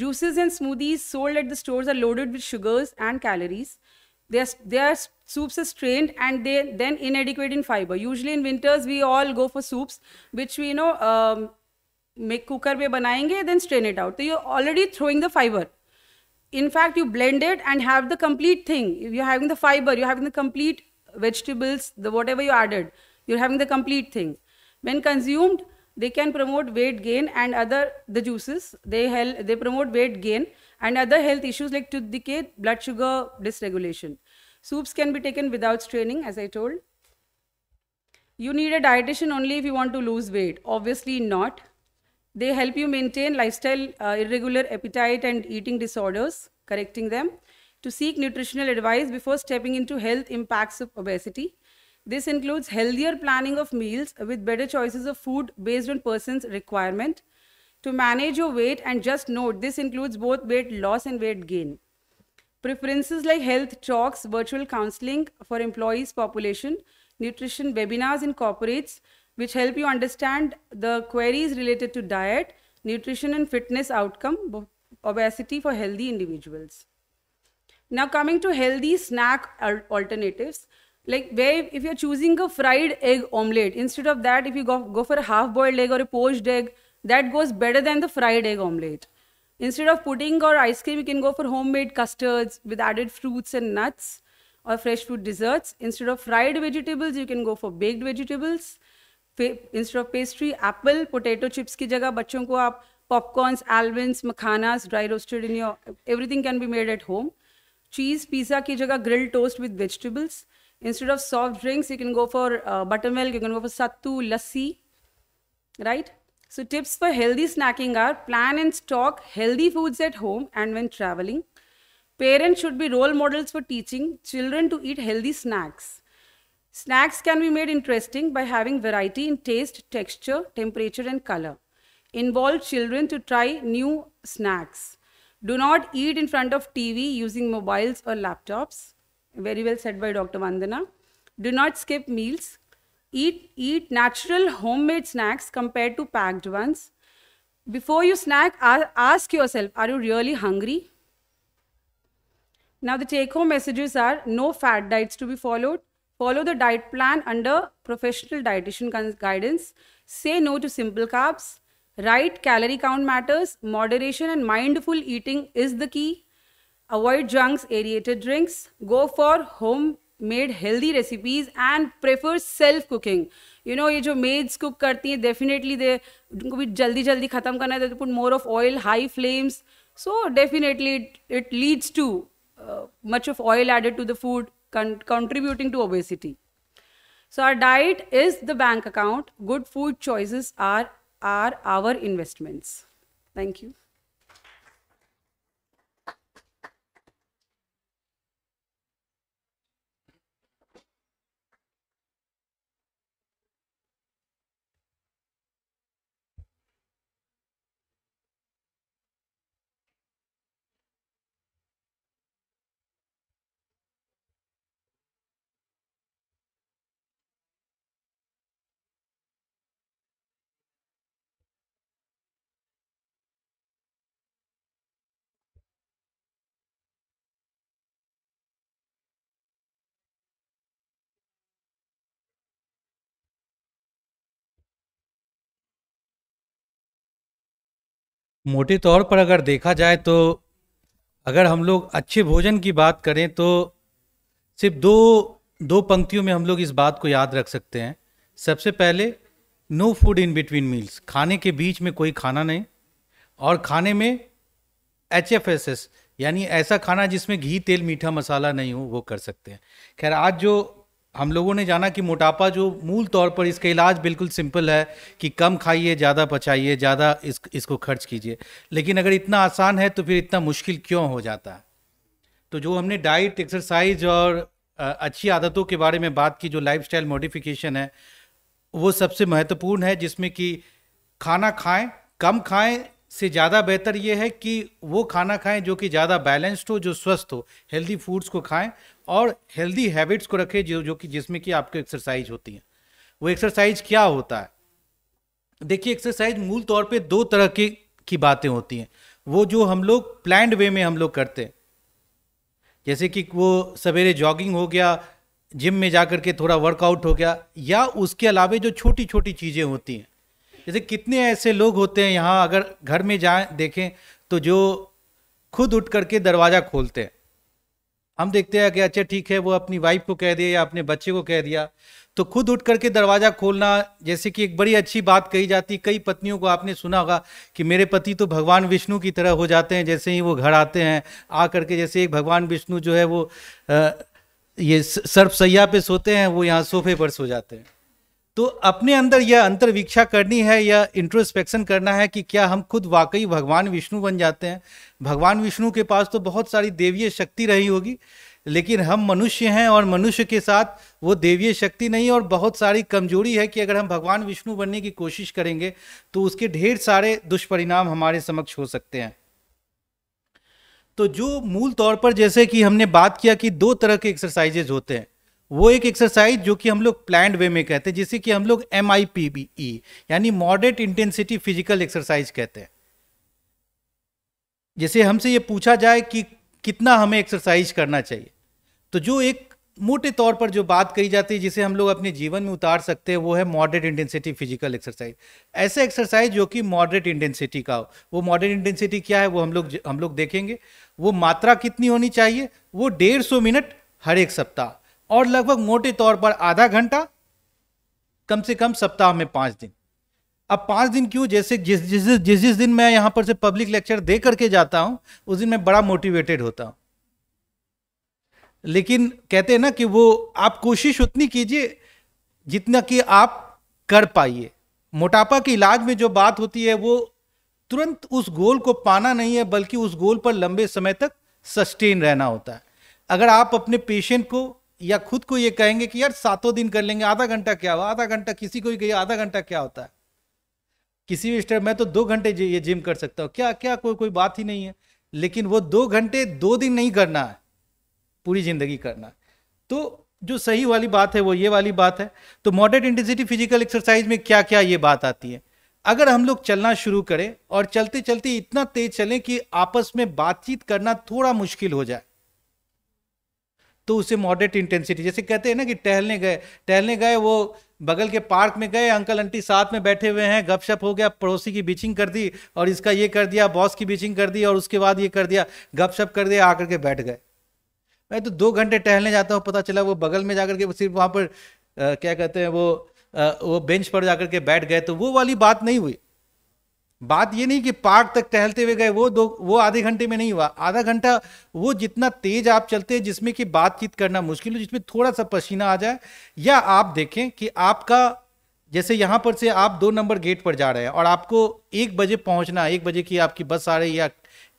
Juices and smoothies sold at the stores are loaded with sugars and calories. Their, their soups is strained and they then inadequate in fiber. Usually in winters, we all go for soups, which we, you know, um, make cooker pe banayenge, then strain it out. So you're already throwing the fiber. In fact, you blend it and have the complete thing. You're having the fiber, you're having the complete vegetables, the whatever you added. You're having the complete thing. When consumed, they can promote weight gain and other the juices. They help they promote weight gain and other health issues like tooth decay, blood sugar dysregulation. Soups can be taken without straining, as I told. You need a dietitian only if you want to lose weight. Obviously not. They help you maintain lifestyle, uh, irregular appetite and eating disorders, correcting them. To seek nutritional advice before stepping into health impacts of obesity. This includes healthier planning of meals with better choices of food based on person's requirement to manage your weight and just note this includes both weight loss and weight gain preferences like health talks virtual counseling for employees population nutrition webinars in corporates which help you understand the queries related to diet nutrition and fitness outcome obesity for healthy individuals now coming to healthy snack alternatives like where if you're choosing a fried egg omelette instead of that if you go, go for a half boiled egg or a poached egg that goes better than the fried egg omelette. Instead of pudding or ice cream, you can go for homemade custards with added fruits and nuts or fresh fruit desserts. Instead of fried vegetables, you can go for baked vegetables. Instead of pastry, apple, potato chips ki jagah बच्चों को आप popcorns, almonds, makhanas, dry roasted in your everything can be made at home. Cheese, pizza ki jagah grilled toast with vegetables. Instead of soft drinks, you can go for uh, buttermilk, you can go for sattu, lassi, right? So tips for healthy snacking are plan and stock healthy foods at home and when traveling. Parents should be role models for teaching children to eat healthy snacks. Snacks can be made interesting by having variety in taste, texture, temperature and color. Involve children to try new snacks. Do not eat in front of TV using mobiles or laptops. Very well said by Dr. Vandana. Do not skip meals. Eat, eat natural homemade snacks compared to packed ones. Before you snack, ask yourself, are you really hungry? Now the take-home messages are no fat diets to be followed. Follow the diet plan under professional dietitian guidance. Say no to simple carbs. Right calorie count matters. Moderation and mindful eating is the key. Avoid junks, aerated drinks. Go for home made healthy recipes and prefer self cooking you know ये जो मेड्स कुक करती हैं डेफिनेटली दे उनको भी जल्दी जल्दी ख़त्म करना है put more of oil high flames so definitely it leads to much of oil added to the food contributing to obesity so our diet is the bank account good food choices are are our investments thank you मोटे तौर पर अगर देखा जाए तो अगर हम लोग अच्छे भोजन की बात करें तो सिर्फ दो दो पंक्तियों में हम लोग इस बात को याद रख सकते हैं सबसे पहले no food in between meals खाने के बीच में कोई खाना नहीं और खाने में एच एफ एस एस यानी ऐसा खाना जिसमें घी तेल मीठा मसाला नहीं हो वो कर सकते हैं खैर आज जो हम लोगों ने जाना कि मोटापा जो मूल तौर पर इसका इलाज बिल्कुल सिंपल है कि कम खाइए ज़्यादा पचाइए ज़्यादा इस इसको खर्च कीजिए लेकिन अगर इतना आसान है तो फिर इतना मुश्किल क्यों हो जाता है तो जो हमने डाइट एक्सरसाइज और अच्छी आदतों के बारे में बात की जो लाइफस्टाइल मॉडिफिकेशन है वो सबसे महत्वपूर्ण है जिसमें कि खाना खाएं कम खाएं से ज़्यादा बेहतर ये है कि वो खाना खाएं जो कि ज़्यादा बैलेंस्ड हो जो स्वस्थ हो हेल्दी फूड्स को खाएं और हेल्दी हैबिट्स को रखें जो जो कि जिसमें कि आपको एक्सरसाइज होती है वो एक्सरसाइज क्या होता है देखिए एक्सरसाइज मूल तौर पे दो तरह की की बातें होती हैं वो जो हम लोग प्लान्ड वे में हम लोग करते हैं जैसे कि वो सवेरे जॉगिंग हो गया जिम में जा कर के थोड़ा वर्कआउट हो गया या उसके अलावा जो छोटी छोटी चीज़ें होती हैं जैसे कितने ऐसे लोग होते हैं यहाँ अगर घर में जाए देखें तो जो खुद उठ करके दरवाज़ा खोलते हैं हम देखते हैं कि अच्छा ठीक है वो अपनी वाइफ को कह दिया या अपने बच्चे को कह दिया तो खुद उठ करके दरवाज़ा खोलना जैसे कि एक बड़ी अच्छी बात कही जाती कई पत्नियों को आपने सुना होगा कि मेरे पति तो भगवान विष्णु की तरह हो जाते हैं जैसे ही वो घर आते हैं आ करके जैसे एक भगवान विष्णु जो है वो आ, ये सैया पे सोते हैं वो यहाँ सोफे पर सो जाते हैं तो अपने अंदर यह अंतर्वीक्षा करनी है या इंट्रोस्पेक्शन करना है कि क्या हम खुद वाकई भगवान विष्णु बन जाते हैं भगवान विष्णु के पास तो बहुत सारी देवीय शक्ति रही होगी लेकिन हम मनुष्य हैं और मनुष्य के साथ वो देवीय शक्ति नहीं और बहुत सारी कमजोरी है कि अगर हम भगवान विष्णु बनने की कोशिश करेंगे तो उसके ढेर सारे दुष्परिणाम हमारे समक्ष हो सकते हैं तो जो मूल तौर पर जैसे कि हमने बात किया कि दो तरह के एक्सरसाइजेज होते हैं वो एक एक्सरसाइज जो कि हम लोग प्लान वे में कहते हैं जिसे कि हम लोग M I P B E यानी मॉडरेट इंटेंसिटी फिजिकल एक्सरसाइज कहते हैं जैसे हमसे ये पूछा जाए कि कितना हमें एक्सरसाइज करना चाहिए तो जो एक मोटे तौर पर जो बात कही जाती है जिसे हम लोग अपने जीवन में उतार सकते हैं वो है मॉडरेट इंटेंसिटी फिजिकल एक्सरसाइज ऐसे एक्सरसाइज जो कि मॉडरेट इंटेंसिटी का हो वो मॉडरेट इंटेंसिटी क्या है वो हम लोग हम लोग देखेंगे वो मात्रा कितनी होनी चाहिए वो डेढ़ सौ मिनट हर एक सप्ताह और लगभग मोटे तौर पर आधा घंटा कम से कम सप्ताह में पांच दिन अब पांच दिन क्यों जैसे जिस जिस जिस जिस दिन मैं यहां पर से पब्लिक लेक्चर दे करके जाता हूं उस दिन मैं बड़ा मोटिवेटेड होता हूं लेकिन कहते हैं ना कि वो आप कोशिश उतनी कीजिए जितना कि आप कर पाइए मोटापा के इलाज में जो बात होती है वो तुरंत उस गोल को पाना नहीं है बल्कि उस गोल पर लंबे समय तक सस्टेन रहना होता है अगर आप अपने पेशेंट को या खुद को ये कहेंगे कि यार सातों दिन कर लेंगे आधा घंटा क्या हुआ आधा घंटा किसी को ही कही आधा घंटा क्या होता है किसी भी स्टेप मैं तो दो घंटे ये जिम कर सकता हूँ क्या क्या कोई कोई बात ही नहीं है लेकिन वो दो घंटे दो दिन नहीं करना है पूरी जिंदगी करना है तो जो सही वाली बात है वो ये वाली बात है तो मॉडर्न इंटेंसिटी फिजिकल एक्सरसाइज में क्या क्या ये बात आती है अगर हम लोग चलना शुरू करें और चलते चलते इतना तेज चलें कि आपस में बातचीत करना थोड़ा मुश्किल हो जाए तो उसे मॉडरेट इंटेंसिटी जैसे कहते हैं ना कि टहलने गए टहलने गए वो बगल के पार्क में गए अंकल आंटी साथ में बैठे हुए हैं गपशप हो गया पड़ोसी की बीचिंग कर दी और इसका ये कर दिया बॉस की बीचिंग कर दी और उसके बाद ये कर दिया गपशप कर दिया आकर के बैठ गए मैं तो दो घंटे टहलने जाता हूँ पता चला वो बगल में जाकर के सिर्फ वहाँ पर आ, क्या कहते हैं वो आ, वो बेंच पर जाकर के बैठ गए तो वो वाली बात नहीं हुई बात ये नहीं कि पार्क तक टहलते हुए गए वो दो वो आधे घंटे में नहीं हुआ आधा घंटा वो जितना तेज आप चलते हैं जिसमें कि बातचीत करना मुश्किल हो जिसमें थोड़ा सा पसीना आ जाए या आप देखें कि आपका जैसे यहाँ पर से आप दो नंबर गेट पर जा रहे हैं और आपको एक बजे पहुँचना एक बजे की आपकी बस आ रही है या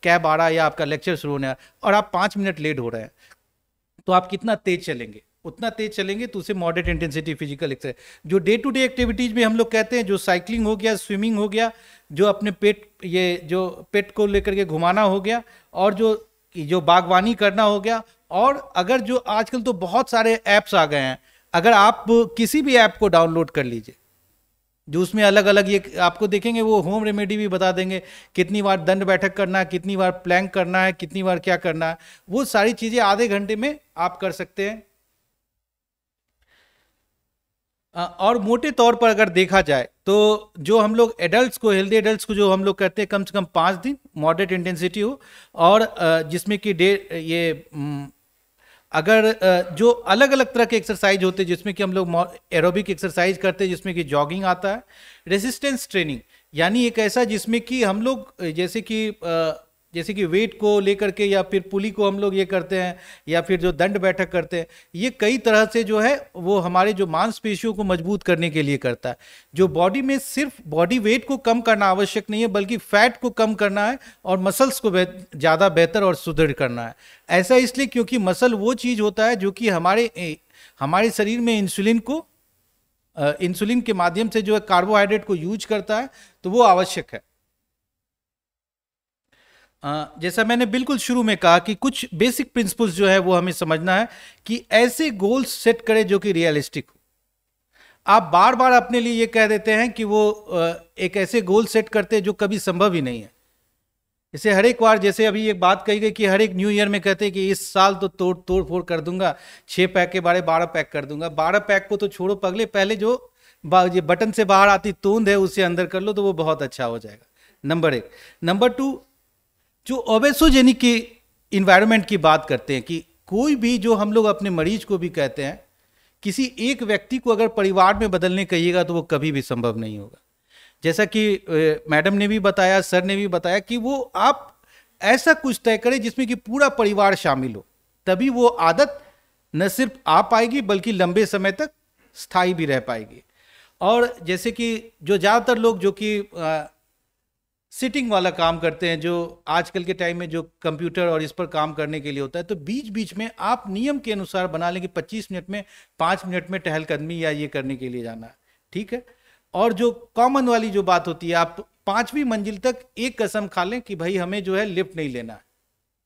कैब आ रहा है या आपका लेक्चर शुरू होने और आप पाँच मिनट लेट हो रहे हैं तो आप कितना तेज चलेंगे उतना तेज चलेंगे तो उसे मॉडरेट इंटेंसिटी फिजिकल एक्सरसाइज जो डे टू डे एक्टिविटीज में हम लोग कहते हैं जो साइकिलिंग हो गया स्विमिंग हो गया जो अपने पेट ये जो पेट को लेकर के घुमाना हो गया और जो जो बागवानी करना हो गया और अगर जो आजकल तो बहुत सारे ऐप्स आ गए हैं अगर आप किसी भी ऐप को डाउनलोड कर लीजिए जो उसमें अलग अलग ये आपको देखेंगे वो होम रेमेडी भी बता देंगे कितनी बार दंड बैठक करना है कितनी बार प्लैंक करना है कितनी बार क्या करना है वो सारी चीज़ें आधे घंटे में आप कर सकते हैं और मोटे तौर पर अगर देखा जाए तो जो हम लोग एडल्ट्स को हेल्दी एडल्ट्स को जो हम लोग कहते हैं कम से कम पाँच दिन मॉडरेट इंटेंसिटी हो और जिसमें कि डे ये अगर जो अलग अलग तरह के एक्सरसाइज होते हैं जिसमें कि हम लोग एरोबिक एक्सरसाइज करते हैं जिसमें कि जॉगिंग आता है रेसिस्टेंस ट्रेनिंग यानी एक ऐसा जिसमें कि हम लोग जैसे कि जैसे कि वेट को लेकर के या फिर पुली को हम लोग ये करते हैं या फिर जो दंड बैठक करते हैं ये कई तरह से जो है वो हमारे जो मांसपेशियों को मजबूत करने के लिए करता है जो बॉडी में सिर्फ बॉडी वेट को कम करना आवश्यक नहीं है बल्कि फैट को कम करना है और मसल्स को ज़्यादा बेहतर और सुदृढ़ करना है ऐसा इसलिए क्योंकि मसल वो चीज़ होता है जो कि हमारे हमारे शरीर में इंसुलिन को इंसुलिन के माध्यम से जो है कार्बोहाइड्रेट को यूज करता है तो वो आवश्यक है जैसा मैंने बिल्कुल शुरू में कहा कि कुछ बेसिक प्रिंसिपल्स जो है वो हमें समझना है कि ऐसे गोल्स सेट करें जो कि रियलिस्टिक हो आप बार बार अपने लिए ये कह देते हैं कि वो एक ऐसे गोल सेट करते हैं जो कभी संभव ही नहीं है इसे हर एक बार जैसे अभी एक बात कही गई कि हर एक न्यू ईयर में कहते हैं कि इस साल तो तोड़ तोड़ फोड़ कर दूंगा छः पैक के बारे बारह पैक कर दूंगा बारह पैक को तो छोड़ो पगले पहले जो ये बटन से बाहर आती तोंद है उसे अंदर कर लो तो वो बहुत अच्छा हो जाएगा नंबर एक नंबर टू जो ओबेसोजेनिक की इन्वायरमेंट की बात करते हैं कि कोई भी जो हम लोग अपने मरीज को भी कहते हैं किसी एक व्यक्ति को अगर परिवार में बदलने कहिएगा तो वो कभी भी संभव नहीं होगा जैसा कि मैडम ने भी बताया सर ने भी बताया कि वो आप ऐसा कुछ तय करें जिसमें कि पूरा परिवार शामिल हो तभी वो आदत न सिर्फ आ पाएगी बल्कि लंबे समय तक स्थायी भी रह पाएगी और जैसे कि जो ज़्यादातर लोग जो कि सिटिंग वाला काम करते हैं जो आजकल के टाइम में जो कंप्यूटर और इस पर काम करने के लिए होता है तो बीच बीच में आप नियम के अनुसार बना लें कि पच्चीस मिनट में पाँच मिनट में टहलकदमी या ये करने के लिए जाना है ठीक है और जो कॉमन वाली जो बात होती है आप पाँचवीं मंजिल तक एक कसम खा लें कि भाई हमें जो है लिफ्ट नहीं लेना है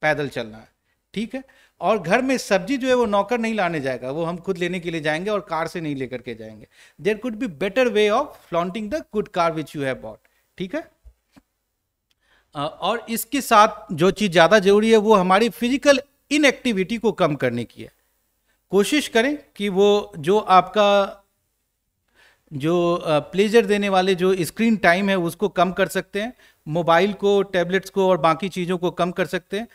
पैदल चलना है ठीक है और घर में सब्जी जो है वो नौकर नहीं लाने जाएगा वो हम खुद लेने के लिए जाएंगे और कार से नहीं लेकर के जाएंगे there could be better way of flaunting the good car which you have bought ठीक है और इसके साथ जो चीज़ ज़्यादा जरूरी है वो हमारी फिजिकल इनएक्टिविटी को कम करने की है कोशिश करें कि वो जो आपका जो प्लेजर देने वाले जो स्क्रीन टाइम है उसको कम कर सकते हैं मोबाइल को टैबलेट्स को और बाकी चीज़ों को कम कर सकते हैं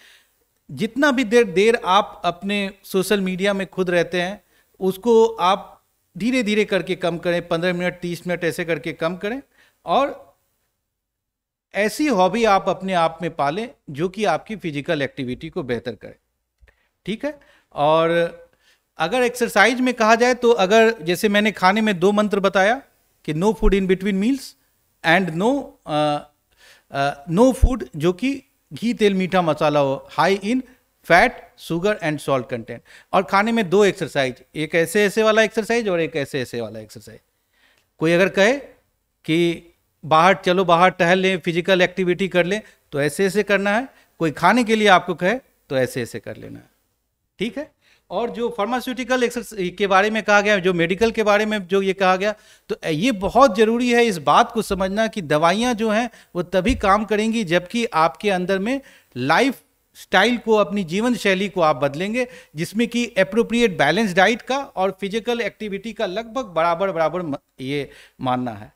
जितना भी देर देर आप अपने सोशल मीडिया में खुद रहते हैं उसको आप धीरे धीरे करके कम करें पंद्रह मिनट तीस मिनट ऐसे करके कम करें और ऐसी हॉबी आप अपने आप में पालें जो कि आपकी फिजिकल एक्टिविटी को बेहतर करे ठीक है और अगर एक्सरसाइज में कहा जाए तो अगर जैसे मैंने खाने में दो मंत्र बताया कि no food in between meals and no no food जो कि घी तेल मीठा मसाला हो high in fat sugar and salt content और खाने में दो एक्सरसाइज एक ऐसे ऐसे वाला एक्सरसाइज और एक ऐसे ऐसे वाला एक्सरसाइज कोई अगर कहे कि बाहर चलो बाहर टहल लें फिजिकल एक्टिविटी कर लें तो ऐसे ऐसे करना है कोई खाने के लिए आपको कहे तो ऐसे ऐसे कर लेना है ठीक है और जो फार्मास्यूटिकल के बारे में कहा गया जो मेडिकल के बारे में जो ये कहा गया तो ये बहुत ज़रूरी है इस बात को समझना कि दवाइयाँ जो हैं वो तभी काम करेंगी जबकि आपके अंदर में लाइफ स्टाइल को अपनी जीवन शैली को आप बदलेंगे जिसमें कि अप्रोप्रिएट बैलेंस डाइट का और फिजिकल एक्टिविटी का लगभग बराबर बराबर ये मानना है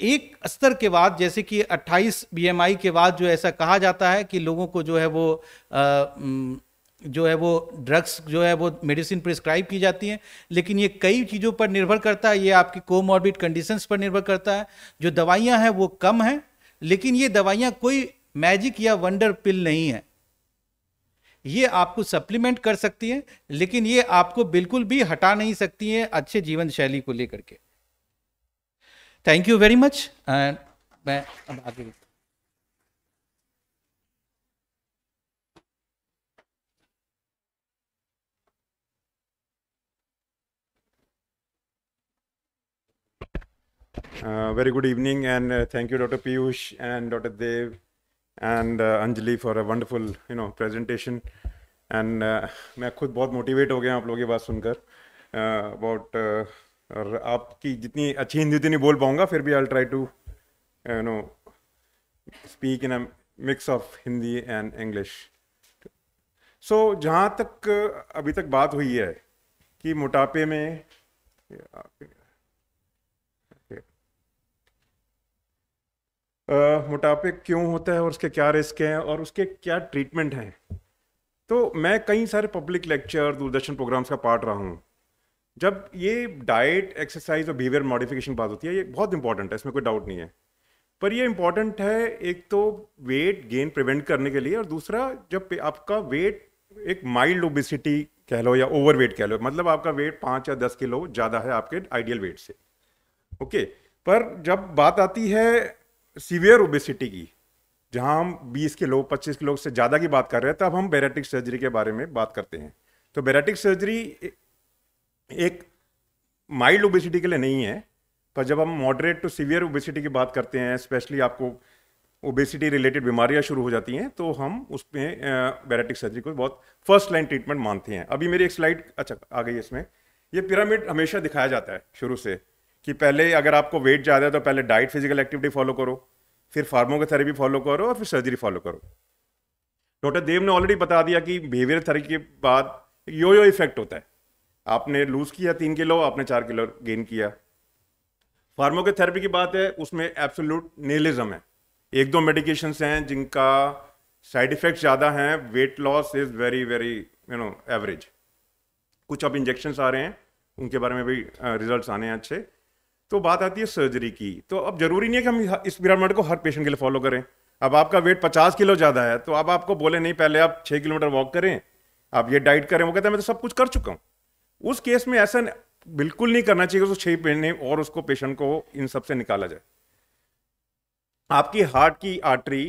एक स्तर के बाद जैसे कि 28 बीएमआई के बाद जो ऐसा कहा जाता है कि लोगों को जो है वो आ, जो है वो ड्रग्स जो है वो मेडिसिन प्रिस्क्राइब की जाती हैं लेकिन ये कई चीज़ों पर निर्भर करता है ये आपकी कोमॉर्बिड कंडीशंस पर निर्भर करता है जो दवाइयाँ हैं वो कम हैं लेकिन ये दवाइयाँ कोई मैजिक या वंडर पिल नहीं है ये आपको सप्लीमेंट कर सकती हैं लेकिन ये आपको बिल्कुल भी हटा नहीं सकती हैं अच्छे जीवन शैली को लेकर के thank you very much and मैं अब आगे Uh, very good evening, and uh, thank you, Dr. Piyush and Dr. Dev and uh, Anjali for a wonderful, you know, presentation. And uh, मैं खुद बहुत मोटिवेट हो गया आप लोगों की बात सुनकर अबाउट और आपकी जितनी अच्छी हिंदी उतनी बोल पाऊँगा फिर भी I try to you know speak in a mix of Hindi and English so जहाँ तक अभी तक बात हुई है कि मोटापे में मोटापे क्यों होता है और उसके क्या रिस्क हैं और उसके क्या ट्रीटमेंट हैं तो मैं कई सारे पब्लिक लेक्चर दूरदर्शन प्रोग्राम्स का पार्ट रहा हूँ जब ये डाइट एक्सरसाइज और बिहेवियर मॉडिफिकेशन बात होती है ये बहुत इंपॉर्टेंट है इसमें कोई डाउट नहीं है पर ये इंपॉर्टेंट है एक तो वेट गेन प्रिवेंट करने के लिए और दूसरा जब आपका वेट एक माइल्ड ओबिसिटी कह लो या ओवर वेट कह लो मतलब आपका वेट पाँच या दस किलो ज़्यादा है आपके आइडियल वेट से ओके पर जब बात आती है सीवियर ओबिसिटी की जहाँ हम बीस किलो पच्चीस किलो से ज़्यादा की बात कर रहे हैं तब हम बेरेटिक सर्जरी के बारे में बात करते हैं तो बेरेटिक सर्जरी एक माइल्ड ओबेसिटी के लिए नहीं है पर जब हम मॉडरेट टू सीवियर ओबेसिटी की बात करते हैं स्पेशली आपको ओबेसिटी रिलेटेड बीमारियां शुरू हो जाती हैं तो हम उसमें बैराटिक सर्जरी को बहुत फर्स्ट लाइन ट्रीटमेंट मानते हैं अभी मेरी एक स्लाइड अच्छा आ गई इसमें ये पिरामिड हमेशा दिखाया जाता है शुरू से कि पहले अगर आपको वेट ज़्यादा है तो पहले डाइट फिजिकल एक्टिविटी फॉलो करो फिर फार्मोथेरेपी फॉलो करो और फिर सर्जरी फॉलो करो डॉक्टर देव ने ऑलरेडी बता दिया कि बिहेवियर थेरेपी के बाद यो यो इफेक्ट होता है आपने लूज किया तीन किलो आपने चार किलो गेन किया फार्मोकेथेरेपी की बात है उसमें एब्सोल्यूट नेलिज्म है एक दो मेडिकेशंस हैं जिनका साइड इफेक्ट ज़्यादा हैं weight loss is very very you know average कुछ अब इंजेक्शन्स आ रहे हैं उनके बारे में भी रिजल्ट्स आने हैं अच्छे तो बात आती है सर्जरी की तो अब जरूरी नहीं है कि हम इस पिरामिड को हर पेशेंट के लिए फॉलो करें अब आपका वेट पचास किलो ज़्यादा है तो अब आपको बोले नहीं पहले आप छः किलोमीटर वॉक करें आप ये डाइट करें वो कहते हैं मैं तो सब कुछ कर चुका हूँ उस केस में ऐसा बिल्कुल नहीं करना चाहिए उसको छह महीने और उसको पेशेंट को इन सब से निकाला जाए आपकी हार्ट की आर्टरी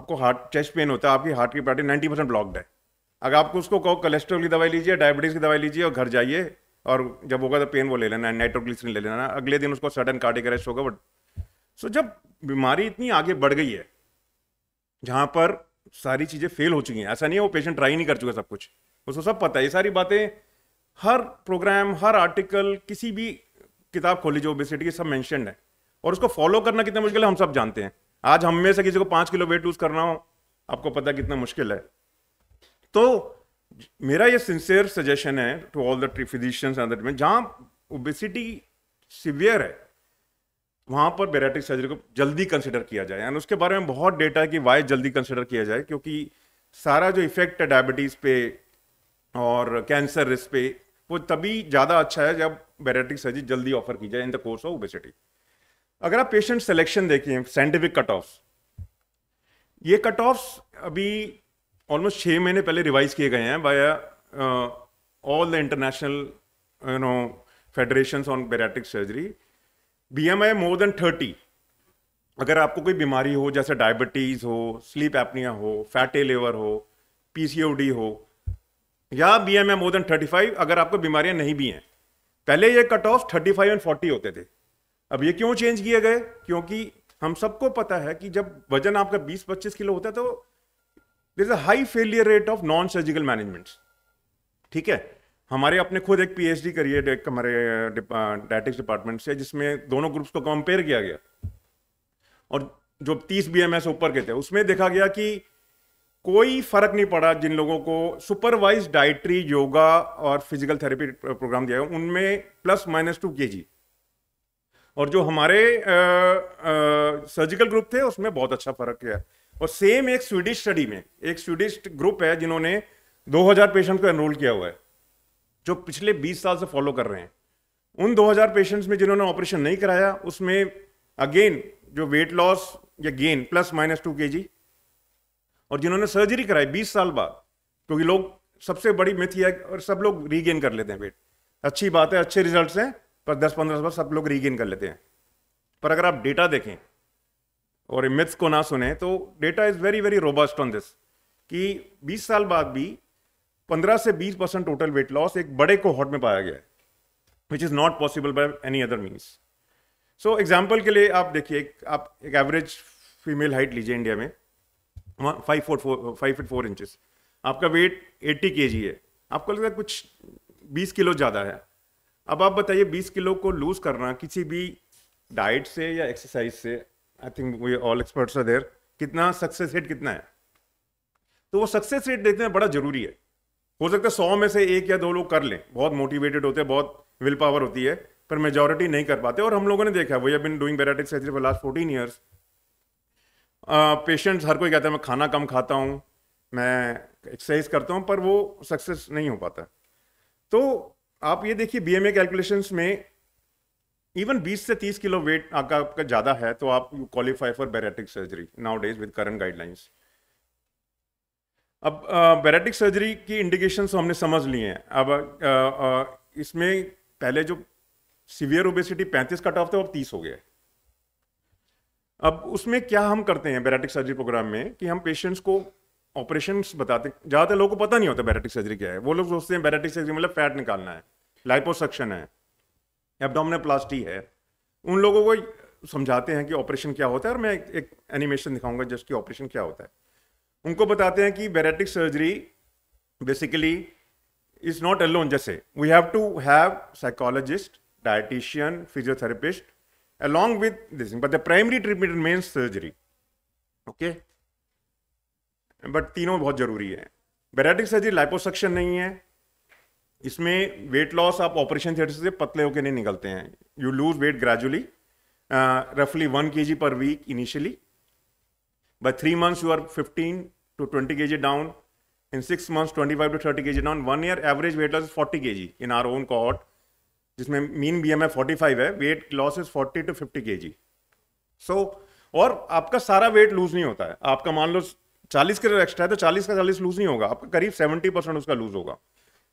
आपको हार्ट चेस्ट पेन होता है आपकी हार्ट की आर्टरी नाइन्टी परसेंट ब्लॉक्ड है अगर आपको उसको कहो कोलेस्ट्रॉल की दवाई लीजिए डायबिटीज़ की दवाई लीजिए और घर जाइए और जब होगा तो पेन वो ले लेना नाइट्रोग्लिसरीन ले लेना अगले दिन उसको सडन कार्डिक अरेस्ट होगा बट सो जब बीमारी इतनी आगे बढ़ गई है जहाँ पर सारी चीज़ें फेल हो चुकी हैं ऐसा नहीं है वो पेशेंट ट्राई नहीं कर चुका सब कुछ उसको सब पता है ये सारी बातें हर प्रोग्राम हर आर्टिकल किसी भी किताब खोली जो ओबेसिटी सब मैंशन है और उसको फॉलो करना कितना मुश्किल है हम सब जानते हैं आज हम में से किसी को पाँच किलो वेट लूज करना हो आपको पता कितना मुश्किल है तो मेरा ये सिंसियर सजेशन है टू ऑल द फिजिशियंस में जहाँ ओबेसिटी सिवियर है वहाँ पर बेराटिक सर्जरी को जल्दी कंसिडर किया जाए एंड उसके बारे में बहुत डेटा है कि वाई जल्दी कंसिडर किया जाए क्योंकि सारा जो इफेक्ट है डायबिटीज़ पे और कैंसर रिस्क पे वो तभी ज़्यादा अच्छा है जब बैरेटिक सर्जरी जल्दी ऑफर की जाए in the course of obesity अगर आप पेशेंट सेलेक्शन देखिए साइंटिफिक कट ऑफ्स ये कट ऑफ्स अभी ऑलमोस्ट छः महीने पहले रिवाइज किए गए हैं by all the international you know federation on bariatric surgery B M I more than thirty अगर आपको कोई बीमारी हो जैसे डायबिटीज़ हो स्लीप एपनिया हो फैटी लेवर हो पी हो या B M more than thirty five अगर आपको बीमारियां नहीं भी हैं पहले ये cut off thirty five and forty होते थे अब ये क्यों चेंज किए गए क्योंकि हम सबको पता है कि जब वजन आपका बीस पच्चीस किलो होता है तो there is a high failure rate of non surgical management ठीक है हमारे अपने खुद एक पीएचडी करिए एक हमारे डायटिक्स डिपार्टमेंट से जिसमें दोनों ग्रुप्स को कंपेयर किया गया और जो 30 बीएमएस ऊपर के थे उसमें देखा गया कि कोई फर्क नहीं पड़ा जिन लोगों को सुपरवाइज डाइट्री योगा और फिजिकल थेरेपी प्रोग्राम दिया गया उनमें plus minus two K G और जो हमारे सर्जिकल ग्रुप थे उसमें बहुत अच्छा फर्क किया और सेम एक स्वीडिश स्टडी में एक स्वीडिश ग्रुप है जिन्होंने 2000 पेशेंट को एनरोल किया हुआ है जो पिछले 20 साल से फॉलो कर रहे हैं उन 2000 पेशेंट्स में जिन्होंने ऑपरेशन नहीं कराया उसमें अगेन जो वेट लॉस या gain plus minus two K G और जिन्होंने सर्जरी कराई बीस साल बाद क्योंकि लोग सबसे बड़ी मिथ है और सब लोग रीगेन कर लेते हैं वेट अच्छी बात है अच्छे रिजल्ट हैं पर दस पंद्रह साल सब लोग रीगेन कर लेते हैं पर अगर आप डेटा देखें और मिथ्स को ना सुने तो data is very very robust on this कि 20 साल बाद भी 15 से 20 परसेंट टोटल वेट लॉस एक बड़े कोहॉट में पाया गया है which is not possible by any other means so example के लिए आप देखिए आप एक एवरेज फीमेल हाइट लीजिए इंडिया में five four four five feet four inches आपका वेट एट्टी के है आपको लगता है कुछ बीस किलो ज़्यादा है अब आप बताइए बीस किलो को लूज़ करना किसी भी डाइट से या एक्सरसाइज से I think we all experts are there कितना सक्सेस रेट कितना है तो वो सक्सेस रेट देखना बड़ा ज़रूरी है हो सकता है सौ में से एक या दो लोग कर लें बहुत मोटिवेटेड होते हैं बहुत विल पावर होती है पर मेजोरिटी नहीं कर पाते और हम लोगों ने देखा we have been doing bariatrics for last fourteen years patients हर कोई कहता है मैं खाना कम खाता हूँ मैं एक्सरसाइज करता हूँ पर वो सक्सेस नहीं हो पाता तो आप ये देखिए बी एम कैलकुलेशंस में इवन 20 से 30 किलो वेट आपका आपका ज़्यादा है तो आप you qualify for bariatric surgery nowadays with current guidelines अब बैरेटिक सर्जरी की इंडिकेशंस हमने समझ लिए हैं अब uh, uh, इसमें पहले जो सीवियर ओबेसिटी 35 कट ऑफ था अब 30 हो गया है अब उसमें क्या हम करते हैं बैराटिक सर्जरी प्रोग्राम में कि हम पेशेंट्स को ऑपरेशन बताते ज़्यादातर लोगों को पता नहीं होता बैराटिक सर्जरी क्या है वो लोग सोचते हैं बैराटिक सर्जरी मतलब फैट निकालना है लाइपोसक्शन है प्लास्टी है उन लोगों को समझाते हैं कि ऑपरेशन क्या होता है और मैं एक, एनिमेशन दिखाऊंगा जस्ट कि ऑपरेशन क्या होता है उनको बताते हैं कि bariatric surgery basically is not alone जैसे we have to have psychologist dietitian physiotherapist along with this thing. But the primary treatment remains surgery. Okay okay? But तीनों बहुत जरूरी है बेराटिक सर्जरी लाइपोसक्शन नहीं है इसमें वेट लॉस आप ऑपरेशन थिएटर से पतले होकर नहीं निकलते हैं यू लूज वेट ग्रेजुअली रफली one K G per week initially by three months you are fifteen to twenty K G down in six months twenty five to thirty K G down one year average weight loss forty K G in our own cohort जिसमें mean B M forty five है weight loss is forty two fifty K G सो और आपका सारा वेट लूज नहीं होता है आपका मान लो चालीस किलो एक्स्ट्रा है तो चालीस का चालीस लूज नहीं होगा आपका करीब सेवेंटी परसेंट उसका लूज होगा